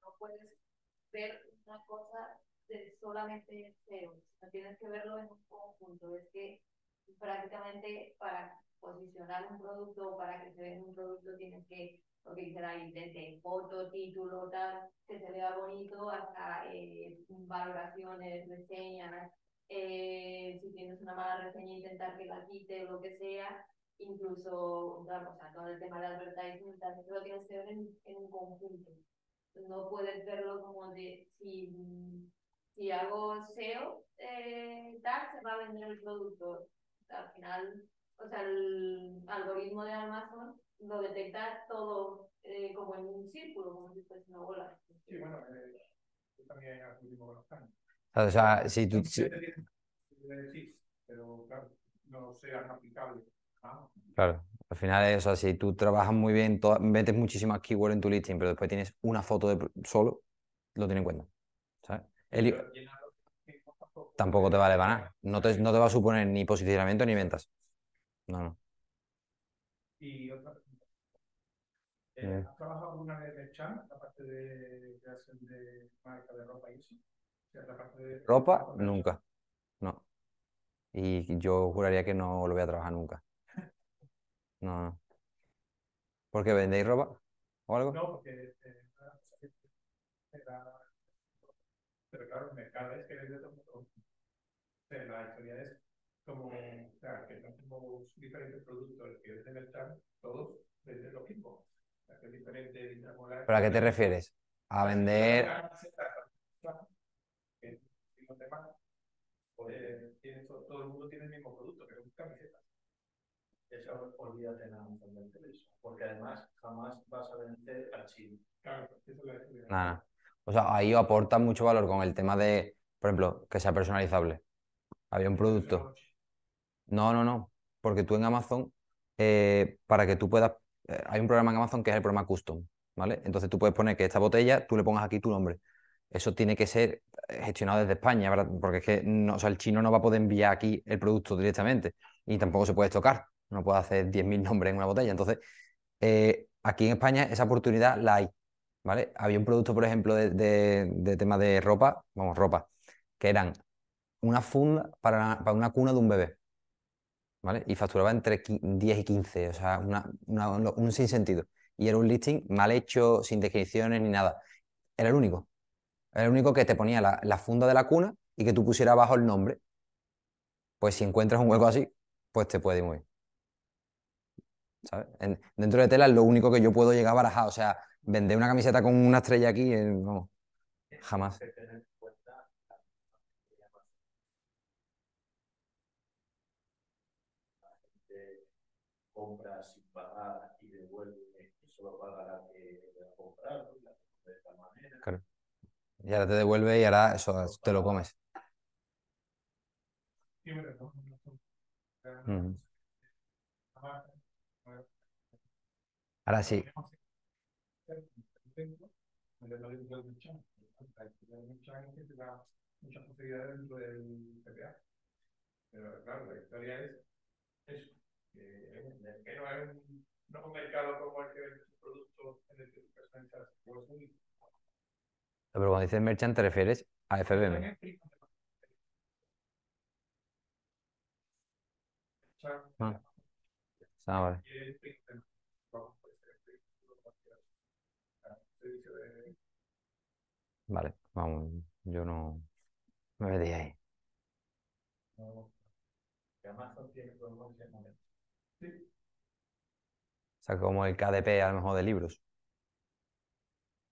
No puedes ver una cosa de solamente en no tienes que verlo en un conjunto. Es que prácticamente para posicionar un producto o para que se vea un producto tienes que lo que ahí, desde foto, título, tal, que se vea bonito, hasta eh, valoraciones, reseñas, eh, si tienes una mala reseña, intentar que la quite o lo que sea, incluso, con o sea, todo el tema de advertising, también lo tienes que ver en, en, un conjunto. No puedes verlo como de, si, si hago SEO, eh, tal, se va a vender el producto. Al final, o sea, el algoritmo de Amazon lo detecta todo eh, como en un círculo, como si fuese una bola. Sí, bueno, también hay algún o sea, si tú... Ah, claro, al final o si tú trabajas muy bien, metes muchísimas keywords en tu listing, pero después tienes una foto solo, lo tienes en cuenta. Tampoco te vale para nada. No te, va a suponer ni posicionamiento ni ventas. No, no. Y otra pregunta. Eh, ¿Has trabajado alguna vez en chat, aparte de creación de marca de ropa y eso? Ropa, nunca. No. Y yo juraría que no lo voy a trabajar nunca. No, ¿Porque vendéis ropa o algo? No, porque eh, Pero claro, el mercado es que desde todo Pero la historia es como, o sea, que no tenemos diferentes productos que venden el mercado, todos venden lo mismo. O es diferente, ¿Pero a qué te refieres? ¿A vender? Pues, todo, el mundo tiene el mismo producto, que son camisetas. Eso olvídate nada Amazon del porque además jamás vas a vencer a Claro, eso es Nada. O sea, ahí aporta mucho valor con el tema de, por ejemplo, que sea personalizable. Había un producto. No, no, no. Porque tú en Amazon, eh, para que tú puedas. Eh, hay un programa en Amazon que es el programa Custom, ¿vale? Entonces tú puedes poner que esta botella, tú le pongas aquí tu nombre eso tiene que ser eh, gestionado desde España, ¿verdad? Porque es que no, el chino no va a poder enviar aquí el producto directamente y tampoco se puede tocar, no puede hacer 10.000 nombres en una botella. Entonces, eh, aquí en España esa oportunidad la hay, ¿vale? Había un producto, por ejemplo, de, tema de ropa, vamos, ropa, que eran una funda para, una cuna de un bebé, ¿vale? Y facturaba entre 10 y 15, o sea, una, sin un sinsentido. Y era un listing mal hecho, sin descripciones ni nada. Era el único. Era el único que te ponía la, funda de la cuna y que tú pusieras abajo el nombre. Pues si encuentras un hueco así, pues te puede ir muy ¿Sabes? dentro de tela es lo único que yo puedo llegar a barajar. O sea, vender una camiseta con una estrella aquí, en no, jamás. compra sin pagar y devuelve, solo que y ahora te devuelve y ahora eso te lo comes. Ahora sí. Muchas posibilidades dentro del PPA. Pero claro, la historia es eso: que no es un mercado como el que sus productos en el que tú personalizas, pero cuando dices merchant te refieres a FBM. Ah. Ah, vale. Vale, vamos, yo no me metí ahí. O sea, como el KDP a lo mejor de libros.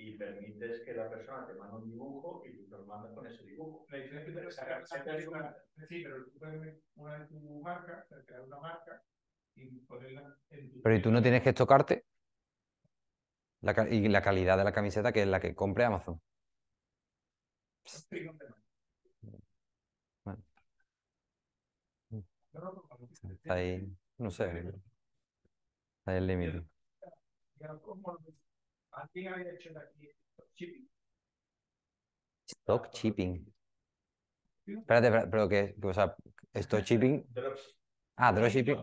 y permites que la persona te mande un dibujo y tú te lo mandas con ese dibujo. La diferencia es que es una, sí, pero tú puedes una de tu marca, crear una marca y ponerla en tu... Pero ¿y tú no tienes que tocarte La, y la calidad de la camiseta que es la que compre Amazon. ahí, no sé. ahí el límite quién había hecho aquí stock chipping? Stock chipping? Espérate, pero que, o sea, stock chipping? Ah, ¿drop shipping?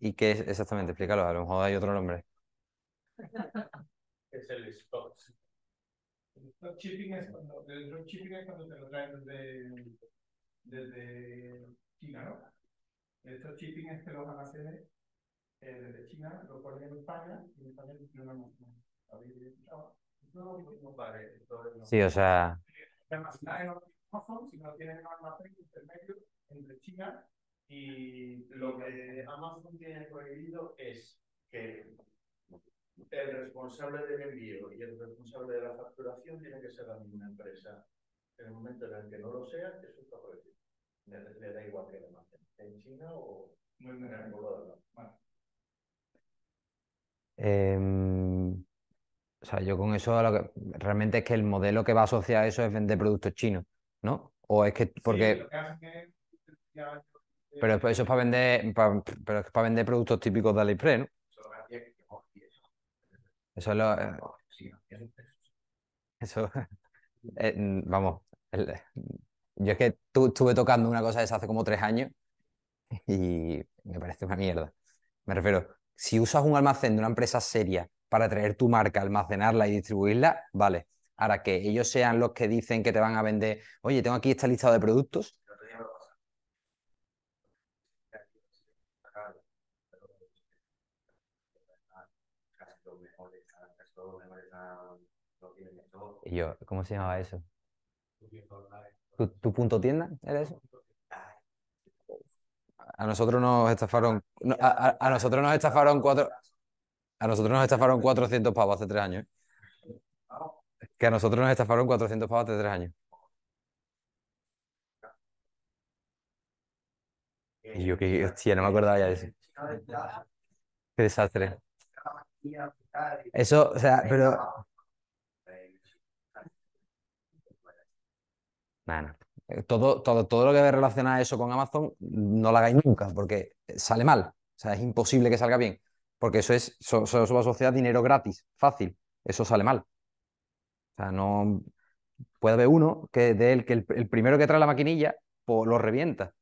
¿Y qué es exactamente? Explícalo, a lo mejor hay otro nombre. Es el stock. El stock chipping es cuando, es cuando te lo traen desde, desde China, ¿no? El stock shipping es que lo a hacer eh, desde China, lo ponen en España y en España no eh, pues lo no, no. ¿Habéis escuchado? No, no, vale, Sí, o sea. El almacenaje no Amazon, sino tienen un almacén intermedio entre China y lo que Amazon tiene prohibido es que el responsable del envío y el responsable de la facturación tiene que ser la misma empresa. En el momento en el que no lo sea, eso está prohibido. Le, le da igual que el almacén, en China o muy en el Bueno, Em, o sea, yo con eso realmente es que el modelo que va a asociar eso es vender productos chinos, ¿no? O es que porque... pero pues eso es para vender, pero es para vender productos típicos de AliExpress, ¿no? Eso es lo... Eh, eso... Eh, vamos, yo es que estuve tocando una cosa de hace como tres años y me parece una mierda. Me refiero, si usas un almacén de una empresa seria para traer tu marca, almacenarla y distribuirla, vale. Ahora que ellos sean los que dicen que te van a vender, oye, tengo aquí esta lista de productos. Y yo, ¿cómo se llamaba eso? ¿Tu, tu punto tienda era eso? a nosotros nos estafaron, a, nosotros nos estafaron a nosotros nos estafaron 400 pavos hace tres años. Que a nosotros nos estafaron 400 pavos hace tres años. Y yo que, hostia, no me acordaba ya de eso. Qué desastre. Eso, o sea, pero... Nada, eh, todo, todo, lo que ve relacionado eso con Amazon, no lo hagáis nunca, porque sale mal. O sea, es imposible que salga bien. Porque eso es, eso, va a dinero gratis, fácil. Eso sale mal. O sea, no. Puede haber uno que de que el, primero que trae la maquinilla, pues lo revienta.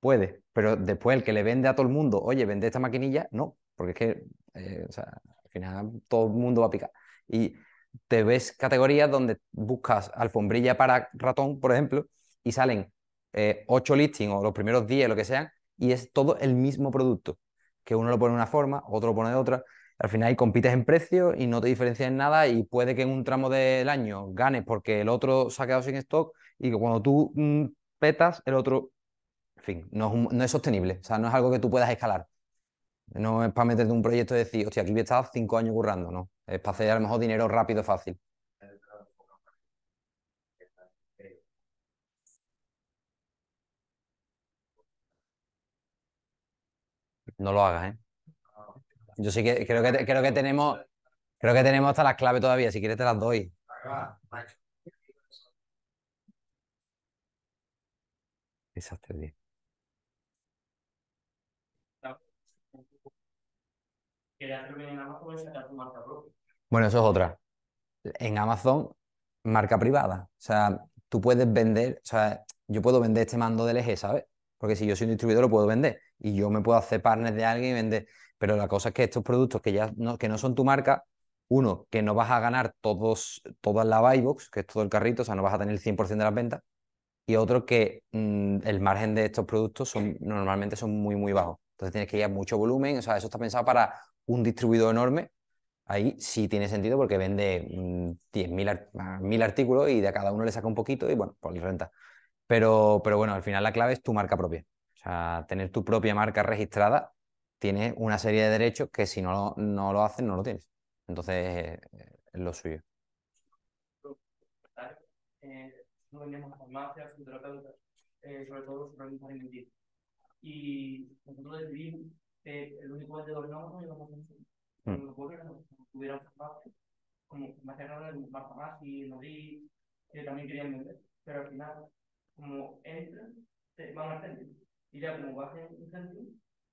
Puede. Pero después el que le vende a todo el mundo, oye, vende esta maquinilla, no. Porque es que, eh, o sea, al final todo el mundo va a picar. Y te ves categorías donde buscas alfombrilla para ratón, por ejemplo, y salen eh, ocho 8 listings o los primeros 10, lo que sean, y es todo el mismo producto, que uno lo pone de una forma, otro lo pone de otra. Al final compites en precio y no te diferencias en nada y puede que en un tramo del año ganes porque el otro se ha quedado sin stock y que cuando tú mm, petas, el otro, en fin, no es, no es sostenible, o sea, no es algo que tú puedas escalar. No es para meterte un proyecto y decir, hostia, aquí voy a estar cinco años currando, ¿no? Es para hacer a lo mejor dinero rápido, fácil. No lo hagas, ¿eh? Ah. Yo sí que creo que, creo que tenemos creo que tenemos hasta las claves todavía. Si quieres te las doy. Desastre, propia. Bueno, eso es otra. En Amazon, marca privada. O sea, tú puedes vender, o sea, yo puedo vender este mando del eje, ¿sabes? Porque si yo soy un distribuidor lo puedo vender y yo me puedo hacer partner de alguien y vender. Pero la cosa es que estos productos que ya no, que no son tu marca, uno, que no vas a ganar todos, toda la buy box, que es todo el carrito, o sea, no vas a tener el 100% de las ventas. Y otro, que mm, el margen de estos productos son, normalmente son muy, muy bajos. Entonces tienes que ir a mucho volumen, o sea, eso está pensado para un distribuidor enorme. Ahí sí tiene sentido porque vende 10.000 mm, ah, artículos y de cada uno le saca un poquito y bueno, por pues renta. Pero, pero bueno, al final la clave es tu marca propia. O sea, tener tu propia marca registrada tiene una serie de derechos que si no, no lo haces, no lo tienes. Entonces, es lo suyo. Eh, no vendemos farmacias, fisioterapeutas, eh, sobre todo suplementos alimenticios. Y nosotros decidimos que el único vendedor en Amazon era Amazon. Cuando ocurre, tuvieron farmacias, como farmacias grandes, como Farmaci, Madrid, que también querían vender. Pero al final, como entran, van al centro. Y ya como un centro,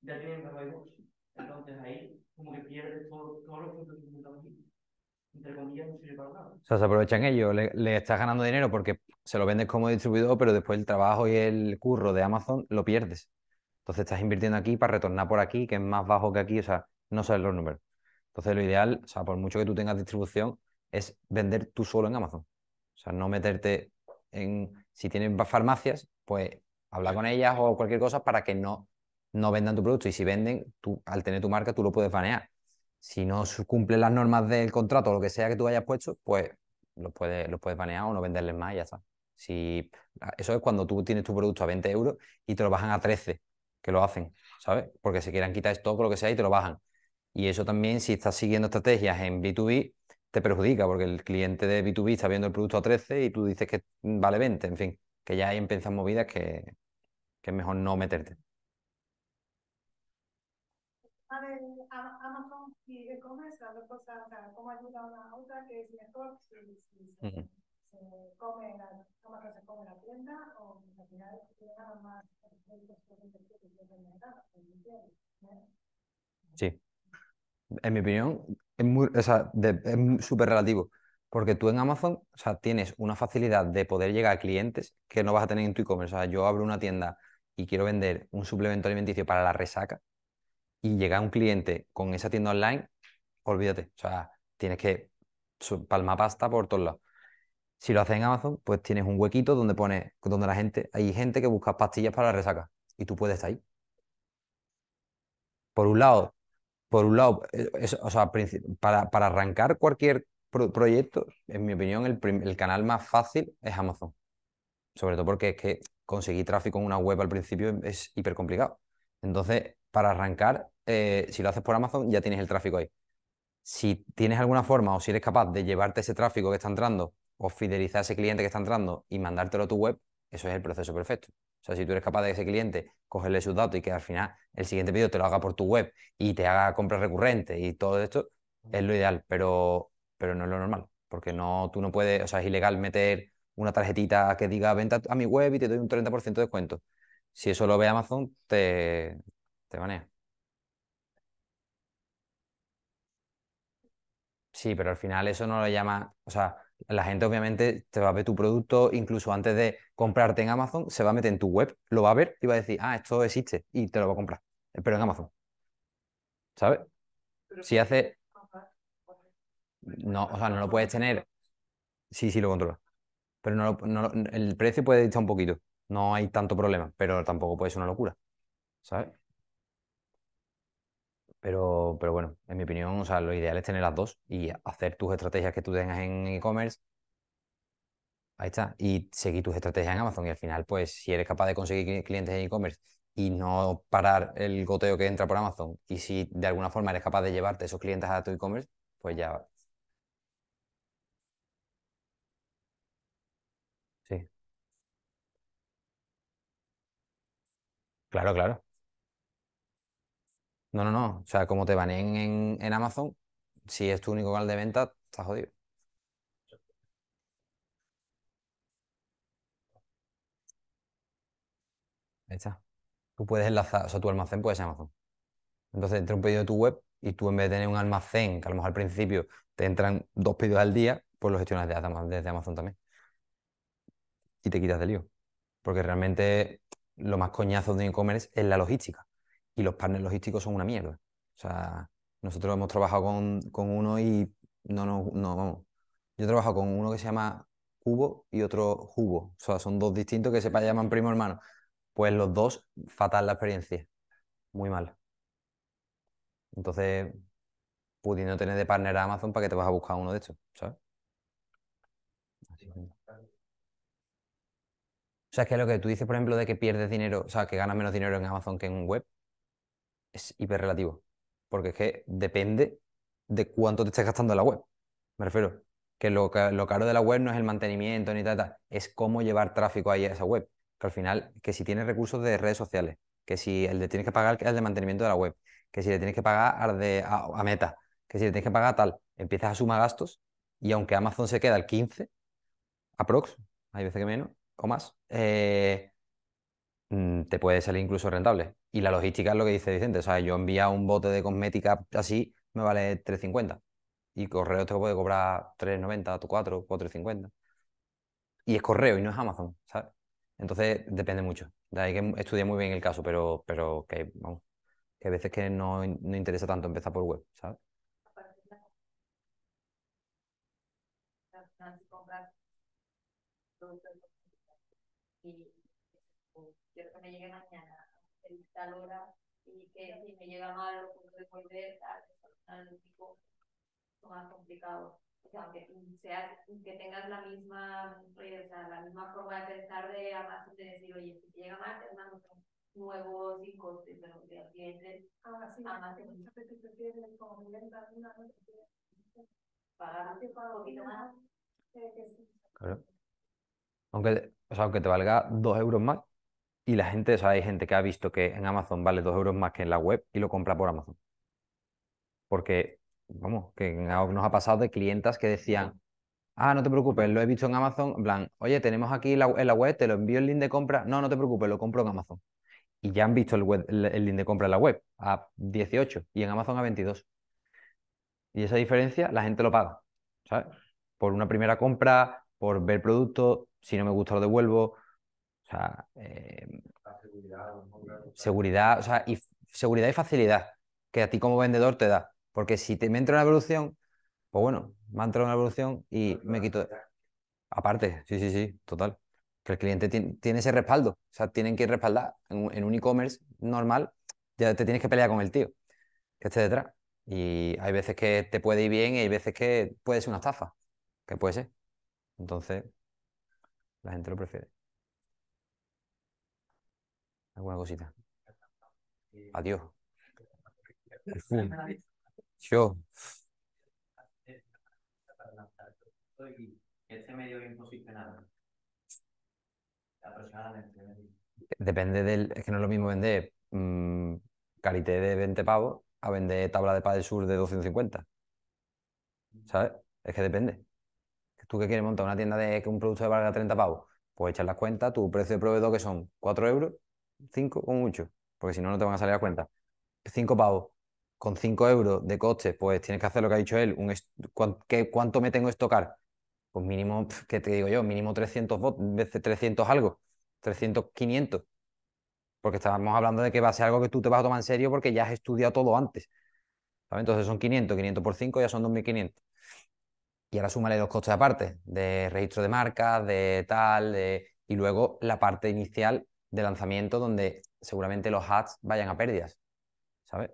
ya tienen Entonces ahí como que pierdes todos los puntos que aquí. Entre comillas, no sirve para O sea, se aprovechan ellos, le, le, estás ganando dinero porque se lo vendes como distribuidor, pero después el trabajo y el curro de Amazon lo pierdes. Entonces estás invirtiendo aquí para retornar por aquí, que es más bajo que aquí, o sea, no sabes los números. Entonces lo ideal, o sea, por mucho que tú tengas distribución, es vender tú solo en Amazon. O sea, no meterte si tienen farmacias, pues habla con ellas o cualquier cosa para que no, no vendan tu producto. Y si venden, tú, al tener tu marca, tú lo puedes banear. Si no cumplen las normas del contrato o lo que sea que tú hayas puesto, pues lo puedes, lo puedes banear o no venderles más ya está. Si, ah, eso es cuando tú tienes tu producto a 20 euros y te lo bajan a 13, que lo hacen, ¿sabes? Porque se quieran quitar esto o lo que sea y te lo bajan. Y eso también, si estás siguiendo estrategias en B2B, te perjudica porque el cliente de B2B está viendo el producto a 13 y tú dices que vale 20, en fin, que ya hay empiezan movidas que, que es mejor no meterte. A ver, Amazon y e-commerce, las cómo ayuda una a otra, que es mejor si, se, come la, Amazon se come la tienda o pues, al final llegan más productos que se pues, mercado, pues, Sí. En mi opinión, es muy, o sea, súper relativo. Porque tú en Amazon, o sea, tienes una facilidad de poder llegar a clientes que no vas a tener en tu e-commerce. O sea, yo abro una tienda y quiero vender un suplemento alimenticio para la resaca y llega un cliente con esa tienda online, olvídate. O sea, tienes que palmar pasta por todos lados. Si lo haces en Amazon, pues tienes un huequito donde pone donde la gente, hay gente que busca pastillas para la resaca y tú puedes estar ahí. Por un lado, por un lado, eh, para, arrancar cualquier proyecto, en mi opinión, el, canal más fácil es Amazon. Sobre todo porque es que conseguir tráfico en una web al principio es hiper complicado. Entonces, para arrancar, eh, si lo haces por Amazon, ya tienes el tráfico ahí. Si tienes alguna forma o si eres capaz de llevarte ese tráfico que está entrando o fidelizar a ese cliente que está entrando y mandártelo a tu web, eso es el proceso perfecto. O sea, si tú eres capaz de ese cliente cogerle sus datos y que al final el siguiente pedido te lo haga por tu web y te haga compras recurrentes y todo esto, es lo ideal, pero, pero no es lo normal. Porque no, tú no puedes, o sea, es ilegal meter una tarjetita que diga venta a mi web y te doy un 30% de descuento. Si eso lo ve Amazon, te, te banea. Sí, pero al final eso no lo llama, o sea, la gente obviamente te va a ver tu producto incluso antes de comprarte en Amazon, se va a meter en tu web, lo va a ver y va a decir, ah, esto existe y te lo va a comprar, eh, pero en Amazon. ¿Sabes? Si hace... Pues, no, o sea, no lo puedes tener. Sí, sí, lo controla. Pero no, el precio puede dictar un poquito. No hay tanto problema, pero tampoco puede ser una locura. ¿Sabes? Pero, pero bueno, en mi opinión, o sea, lo ideal es tener las dos y hacer tus estrategias que tú tengas en e-commerce Ahí está. Y seguir tus estrategias en Amazon. Y al final, pues, si eres capaz de conseguir clientes en e-commerce y no parar el goteo que entra por Amazon, y si de alguna forma eres capaz de llevarte esos clientes a tu e-commerce, pues ya. Sí, claro, claro. No, no, no. O sea, como te van en, en Amazon, si es tu único canal de venta, estás jodido. Tú puedes enlazar, o sea, tu almacén puede ser Amazon. Entonces entra un pedido de tu web y tú en vez de tener un almacén, que a lo mejor al principio te entran dos pedidos al día, pues los gestionas desde Amazon, también. Y te quitas de lío. Porque realmente lo más coñazo de e-commerce es la logística. Y los partners logísticos son una mierda. O sea, nosotros hemos trabajado con, uno y no, no, no, vamos. Yo he trabajado con uno que se llama Cubo y otro Hubo, O sea, son dos distintos que se llaman primo hermano pues los dos fatal la experiencia, muy mala. Entonces, pudiendo tener de partner a Amazon, ¿para que te vas a buscar uno de estos? ¿Sabes? O sea, es que lo que tú dices, por ejemplo, de que pierdes dinero, o sea, que ganas menos dinero en Amazon que en un web, es hiperrelativo. Porque es que depende de cuánto te estés gastando en la web. Me refiero. Que lo, lo caro de la web no es el mantenimiento ni tal, tal, es cómo llevar tráfico ahí a esa web que al final, que si tienes recursos de redes sociales, que si el de tienes que pagar el de mantenimiento de la web, que si le tienes que pagar de, a, Meta, que si le tienes que pagar tal, empiezas a sumar gastos y aunque Amazon se queda al 15, aprox, hay veces que menos o más, eh, mm, te puede salir incluso rentable. Y la logística es lo que dice Vicente, o sea, yo envía un bote de cosmética así, me vale 3.50 y correo te puede cobrar 3.90, 4, 4.50. Y es correo y no es Amazon, ¿sabes? Entonces, depende mucho. Hay que estudiar muy bien el caso, pero, pero que, vamos, que a veces que no, no interesa tanto empezar por web, ¿sabes? Y quiero que me llegue mañana, el y que si me llega mal, lo puedo devolver, tal, es más complicado. Aunque sea, que, seas, que tengas la misma, o sea, la misma forma de pensar de Amazon, de decir, oye, si llega más, es más nuevo sin coste, los clientes ah, sí, Amazon. Muchas veces prefieren como miren una pagar un poquito más. Eh, claro. Aunque, o sea, aunque te valga dos euros más, y la gente, o sea, hay gente que ha visto que en Amazon vale dos euros más que en la web y lo compra por Amazon. Porque vamos, que nos ha pasado de clientas que decían, ah, no te preocupes, lo he visto en Amazon, en plan, oye, tenemos aquí en la web, te lo envío el link de compra, no, no te preocupes, lo compro en Amazon. Y ya han visto el, el, link de compra en la web a 18 y en Amazon a 22. Y esa diferencia la gente lo paga, ¿sabes? Por una primera compra, por ver producto, si no me gusta lo devuelvo. O sea, em, seguridad, seguridad, o sea, y seguridad y facilidad que a ti como vendedor te da. Porque si te, me entra una evolución, pues bueno, me ha entrado una evolución y me quito. Aparte, sí, sí, sí, total. Que el cliente tiene, ese respaldo. O sea, tienen que ir respaldar. En, en un e-commerce normal, ya te tienes que pelear con el tío que esté detrás. Y hay veces que te puede ir bien y hay veces que puede ser una estafa. Que puede ser. Entonces, la gente lo prefiere. ¿Alguna cosita? Adiós. Yo. Depende del. Es que no es lo mismo vender calité mm, de 20 pavos a vender tabla de del sur de 250. ¿Sabes? Es que depende. ¿Tú que quieres montar una tienda de un producto de valga 30 pavos? Pues echar las cuentas, tu precio de proveedor que son 4 euros, 5 o mucho, porque si no, no te van a salir a cuenta. 5 pavos con 5 euros de coste, pues tienes que hacer lo que ha dicho él, un ¿cuánto me tengo que estocar? Pues mínimo, ¿qué te digo yo? Mínimo 300 veces 300 algo, 300, 500. Porque estábamos hablando de que va a ser algo que tú te vas a tomar en serio porque ya has estudiado todo antes. ¿sabes? Entonces son 500, 500 por 5 ya son 2500. Y ahora súmale los costes aparte, de registro de marcas, de tal, de... y luego la parte inicial de lanzamiento donde seguramente los ads vayan a pérdidas, ¿sabes?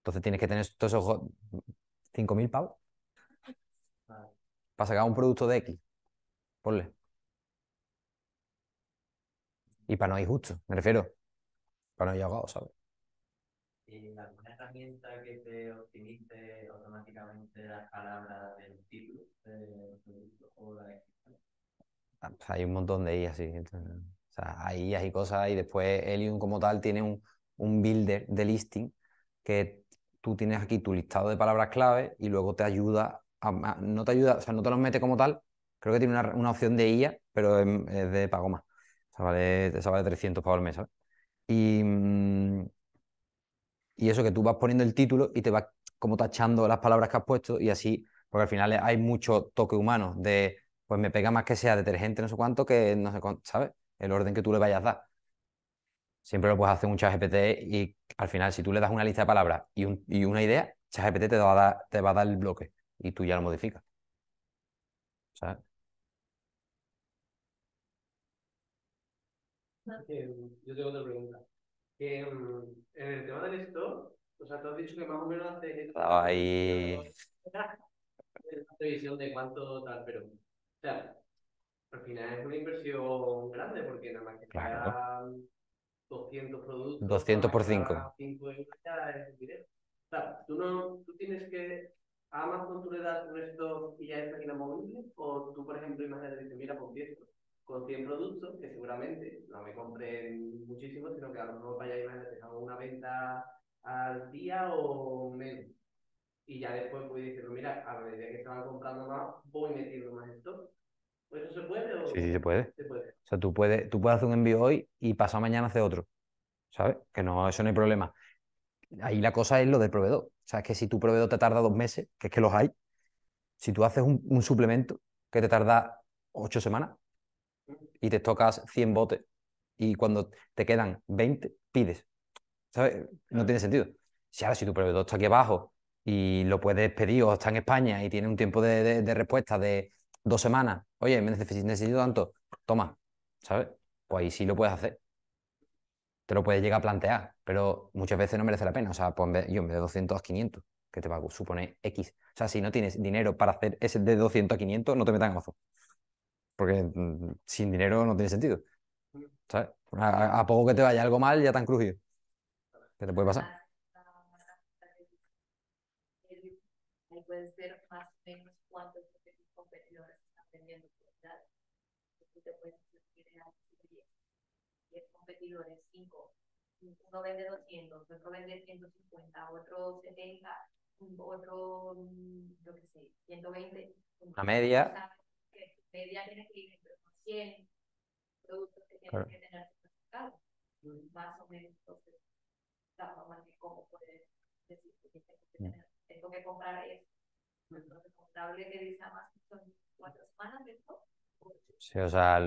Entonces tienes que tener todos esos 5.000 pavos para sacar un producto de X. Ponle. Y para no ir justo, me refiero. Para no ir ahogado, ¿sabes? ¿Y alguna herramienta que te optimice automáticamente las palabras del título o la descripción? Ah, hay un montón de IAS, sí. hay IAS y cosas, y después Helium como tal tiene un, un builder de listing que tú tienes aquí tu listado de palabras clave y luego te ayuda, a, no te ayuda, o sea, no te los mete como tal, creo que tiene una, opción de IA, pero em, es, de pago más, o sea, vale, 300 pagos al mes, ¿sabes? Y, mm, y eso que tú vas poniendo el título y te vas como tachando las palabras que has puesto y así, porque al final hay mucho toque humano de, pues me pega más que sea detergente, no sé cuánto, que no sé cuánto, ¿sabes? El orden que tú le vayas a dar. Siempre lo puedes hacer un ChatGPT y al final, si tú le das una lista de palabras y, un, y una idea, ChatGPT te, va a dar, te va a dar el bloque y tú ya lo modificas. ¿Sabes? Mm, yo tengo otra pregunta. Mm, en el tema del esto, o sea, tú has dicho que más o menos haces ahí una previsión de cuánto tal, pero. O sea, al final es una inversión grande porque nada más que 200 productos. 200 por 5. 5 euros ya es O sea, tú, no, tú tienes que. A Amazon tú le das un resto y ya es página movible. O tú, por ejemplo, imagínate, dices, mira, por 10 con 100 productos, que seguramente no me compren muchísimo, sino que a lo mejor vaya a ir a una venta al día o menos. Y ya después voy decir, mira, a medida que estaban comprando más, voy a metiendo más Pues ¿Eso se puede? O... Sí, sí, se puede. se puede. O sea, tú puedes, tú puedes hacer un envío hoy y pasa mañana hace otro. ¿Sabes? Que no, eso no hay problema. Ahí la cosa es lo del proveedor. O sea, que si tu proveedor te tarda dos meses, que es que los hay, si tú haces un, suplemento que te tarda ocho semanas y te tocas 100 botes y cuando te quedan 20, pides. ¿Sabes? No tiene sentido. Si ahora, si tu proveedor está aquí abajo y lo puedes pedir o está en España y tiene un tiempo de, respuesta de dos semanas, oye, me necesito tanto, toma, ¿sabes? pues ahí sí lo puedes hacer. Te lo puedes llegar a plantear, pero muchas veces no merece la pena. O sea, pues yo en vez de 200 a 500, que te va supone X. O sea, si no tienes dinero para hacer ese de 200 a 500, no te metas en Amazon. Porque mm, sin dinero no tiene sentido. Mm. ¿Sabes? A, poco que te vaya algo mal, ya tan crujido. ¿Qué te puede pasar? competidores, cinco. Uno vende 200, otro vende 150, otro 70, otro, mm, yo qué sé, 120. La media. media tiene que ir entre 100 productos que tienes claro. que tener en certificados, más o menos. Entonces, la forma que cómo puedes decir que tienes que mm. tener, tengo que comprar eso. Entonces, contable que dice más son cuatro semanas de esto. Sí, o sea,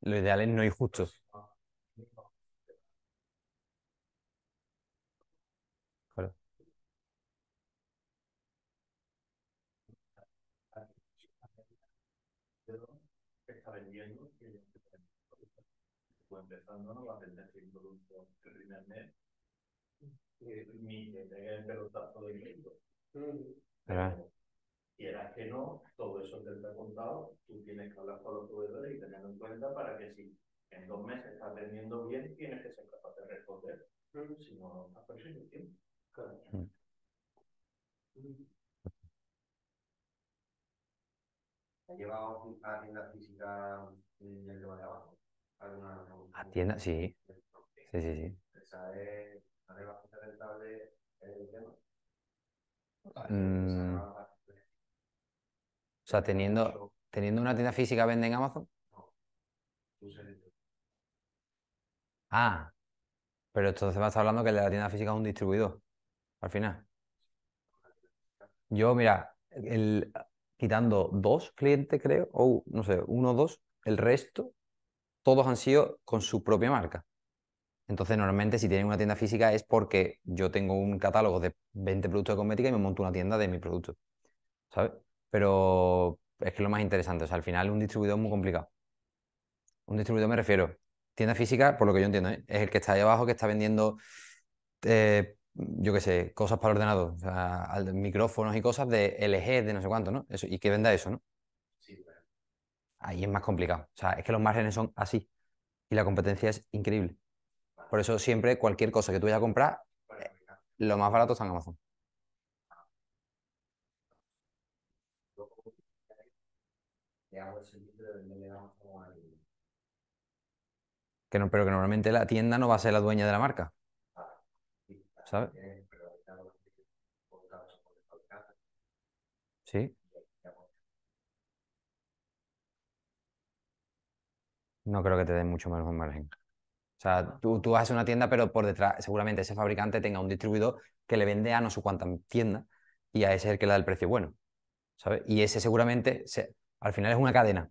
lo ideal es no ir justo. Pues empezando, ¿no? La tendencia en producto que primer mes, mi tenga el pelotazo de grito. Claro. Mm. Ah. Quieras que no, todo eso que te ha contado, tú tienes que hablar con los proveedores y tenerlo en cuenta para que si en dos meses estás vendiendo bien, tienes que ser capaz de responder. Mm. Si no, no estás tiempo. Mm. ¿Ha llevado a la física en el tema de abajo? A ah, tienda, sí. Sí, sí, sí. bastante rentable el tema? O sea, mm. teniendo, teniendo una tienda física, ¿vende en Amazon? Ah, pero entonces me está hablando que la tienda física es un distribuidor, al final. Yo, mira, el, quitando dos clientes, creo, o no sé, uno o dos, el resto todos han sido con su propia marca. Entonces, normalmente si tienen una tienda física es porque yo tengo un catálogo de 20 productos de cosmética y me monto una tienda de mi producto. ¿Sabes? Pero es que lo más interesante. O sea, al final un distribuidor es muy complicado. Un distribuidor me refiero. Tienda física, por lo que yo entiendo, ¿eh? es el que está ahí abajo, que está vendiendo, eh, yo qué sé, cosas para ordenador, o sea, micrófonos y cosas de LG, de no sé cuánto, ¿no? Eso, y que venda eso, ¿no? ahí es más complicado. O sea, es que los márgenes son así y la competencia es increíble. Por eso siempre cualquier cosa que tú vayas a comprar, eh, lo más barato está en Amazon. Que no, pero que normalmente la tienda no va a ser la dueña de la marca. ¿Sabes? Sí. no creo que te den mucho más margen. O sea, ah. tú, tú haces una tienda, pero por detrás seguramente ese fabricante tenga un distribuidor que le vende a no sé cuánta tienda y a ese es el que le da el precio bueno. ¿sabes? Y ese seguramente, al final es una cadena,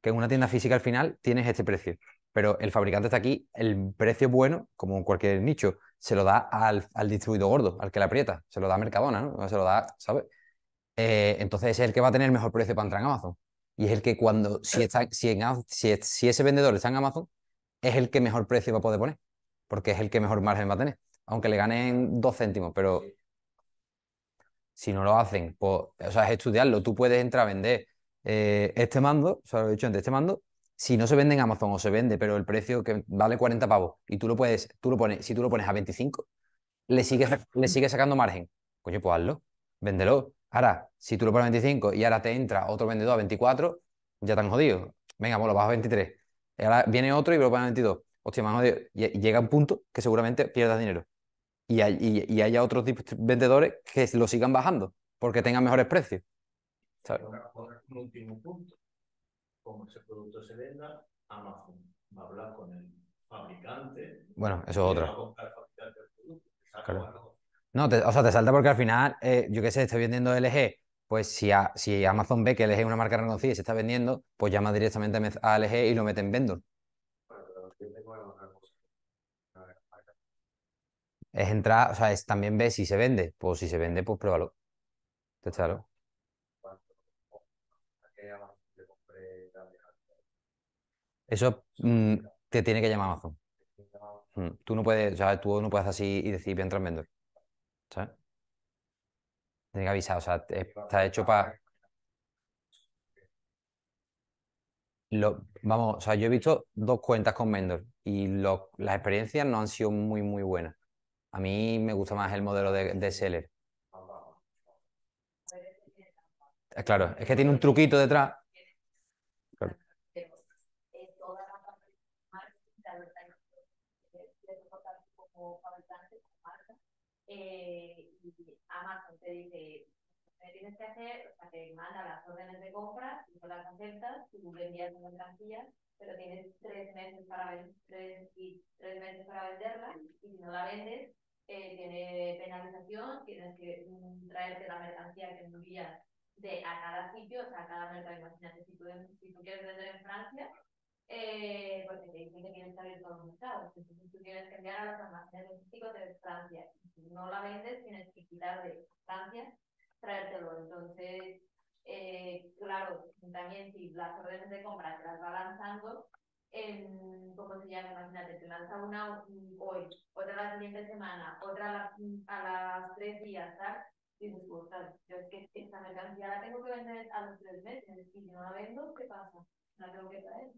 que en una tienda física al final tienes este precio, pero el fabricante está aquí, el precio bueno, como en cualquier nicho, se lo da al, distribuidor gordo, al que le aprieta, se lo da a Mercadona, ¿no? Se lo da, ¿sabes? Eh, entonces es el que va a tener mejor precio para entrar en Amazon. Y es el que cuando, si, eh. está, si, ese vendedor está en Amazon, es el que mejor precio va a poder poner, porque es el que mejor margen va a tener, aunque le ganen dos céntimos, pero si no lo hacen, pues, o sea, es estudiarlo. Tú puedes entrar a vender eh, este mando, o sea, lo he dicho antes, este mando, si no se vende en Amazon o se vende, pero el precio que vale 40 pavos y tú lo puedes, tú lo pones, si tú lo pones a 25, le sigue le sigue sacando margen. Coño, pues hazlo, véndelo. Ahora, si tú lo pones a 25 y ahora te entra otro vendedor a 24, ya te han jodido. Venga, bueno, lo bajas a 23. Y ahora viene otro y lo pones a 22. Hostia, me han jodido. Y llega un punto que seguramente pierdas dinero. Y, y, y haya otros vendedores que lo sigan bajando porque tengan mejores precios. ¿sabes? Un último punto. Como ese producto se venda, Amazon va a hablar con el fabricante. Bueno, eso es otra. No, o sea, te salta porque al final, eh, yo qué sé, estoy vendiendo LG, pues si, si Amazon ve que LG es una marca reconocida y se está vendiendo, pues llama directamente a LG y lo mete en vendor. Es entrar, o sea, es también ve si se vende. Pues si se vende, pues pruébalo. Te Eso mm, te tiene que llamar Amazon. Mm, tú no puedes, o sea, tú no puedes así y decir, voy en vendor. ¿sabes? Tiene que avisar, o sea, está hecho para... Lo, vamos, o sea, yo he visto dos cuentas con Mendor y las experiencias no han sido muy, muy buenas. A mí me gusta más el modelo de, de seller. Eh, claro, es que tiene un truquito detrás Eh, y Amazon te dice, ¿qué tienes que hacer? O sea, que manda las órdenes de compra, tú las aceptas, tú vendías una mercancía, pero tienes tres meses para, y tres meses para venderla y si no la vendes, eh, tiene penalización, tienes que mm, traerte la mercancía que envías de a cada sitio, o sea, a cada mercado, imagínate, si tú quieres vender en Francia, eh, porque te dicen que tienes que abrir todos los Entonces tú tienes que a los almacenes logísticos de Francia. Si no la vendes, tienes que quitar de Francia, traértelo. Entonces, eh, claro, también si las órdenes de compra te las va lanzando, ¿cómo se llama? Imagínate, te lanza una hoy, otra la siguiente semana, otra a las, a tres días, ¿sabes? Y dices, pues, es que esta mercancía la tengo que vender a los tres meses. Y si no la vendo, ¿qué pasa? La tengo que traer.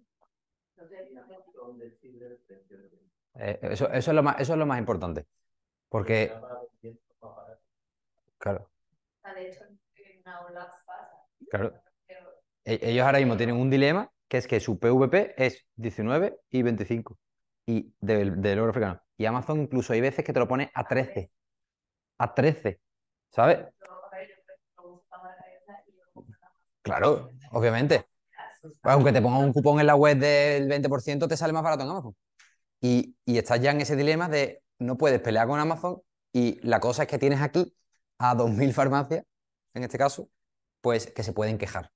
Eh, eso, eso, es lo más, eso es lo más importante. Porque. Claro. Claro. E-, ellos ahora mismo tienen un dilema que es que su PVP es 19 y 25 y del, del oro africano. Y Amazon incluso hay veces que te lo pone a 13. A 13. ¿Sabes? Claro, obviamente aunque te pongas un cupón en la web del 20%, te sale más barato en Amazon. Y, y estás ya en ese dilema de no puedes pelear con Amazon y la cosa es que tienes aquí a 2.000 farmacias, en este caso, pues que se pueden quejar.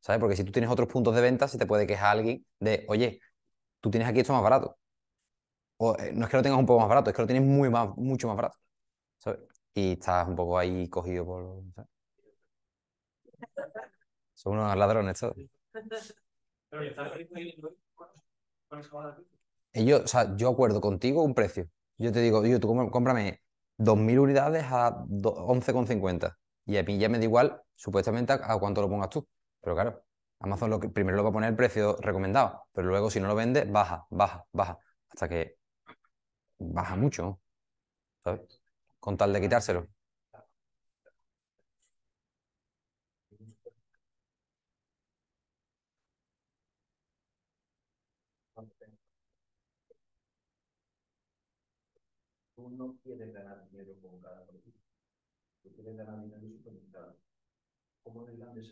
¿Sabes? Porque si tú tienes otros puntos de venta, se te puede quejar alguien de, oye, tú tienes aquí esto más barato. O, eh, no es que lo tengas un poco más barato, es que lo tienes muy más, mucho más barato. ¿Sabes? Y estás un poco ahí cogido por... Son unos ladrones todos. Pero eh, yo, o sea, yo acuerdo contigo un precio. Yo te digo, yo, tú cómprame 2.000 unidades a 11,50. Y a mí ya me da igual, supuestamente, a cuánto lo pongas tú. Pero claro, Amazon lo primero lo va a poner el precio recomendado, pero luego si no lo vende, baja, baja, baja. Hasta que baja mucho, ¿sabes? Con tal de quitárselo. no, quiere ganar dinero con cada producto, Tú quieren ganar dinero en su como en el Gran de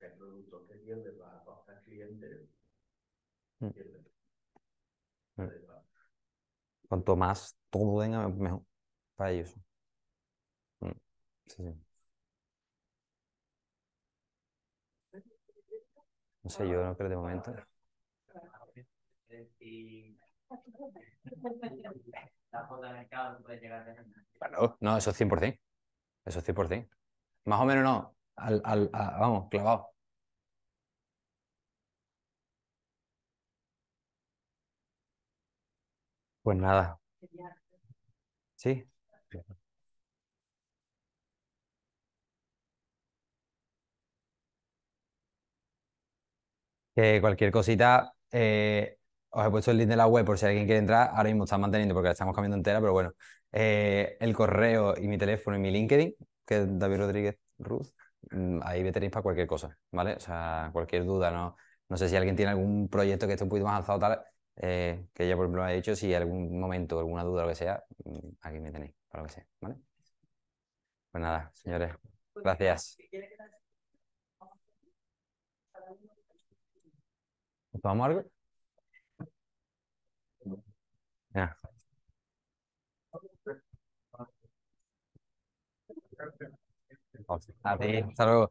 el producto producto que pierde para el cliente mm. pierde mm. Cuanto más todo venga, mejor para ellos. Mm. Sí, sí. No sé, yo no creo de momento. Ah, y Claro, no, eso es 100%. Eso es 100%. Más o menos no. Al, al, a, vamos, clavado. Pues nada. ¿Sí? Que cualquier cosita, eh, os he puesto el link de la web por si alguien quiere entrar. Ahora mismo está manteniendo porque la estamos cambiando entera, pero bueno. Eh, el correo y mi teléfono y mi LinkedIn, que es David Rodríguez Ruz. Mm, ahí me tenéis para cualquier cosa, ¿vale? O sea, cualquier duda, ¿no? No sé si alguien tiene algún proyecto que esté un poquito más alzado tal, eh, que ya por ejemplo ha dicho, si algún momento, alguna duda o lo que sea, mm, aquí me tenéis, para lo que sea, ¿vale? Pues nada, señores, gracias. ¿Tomamos algo? A ver, hasta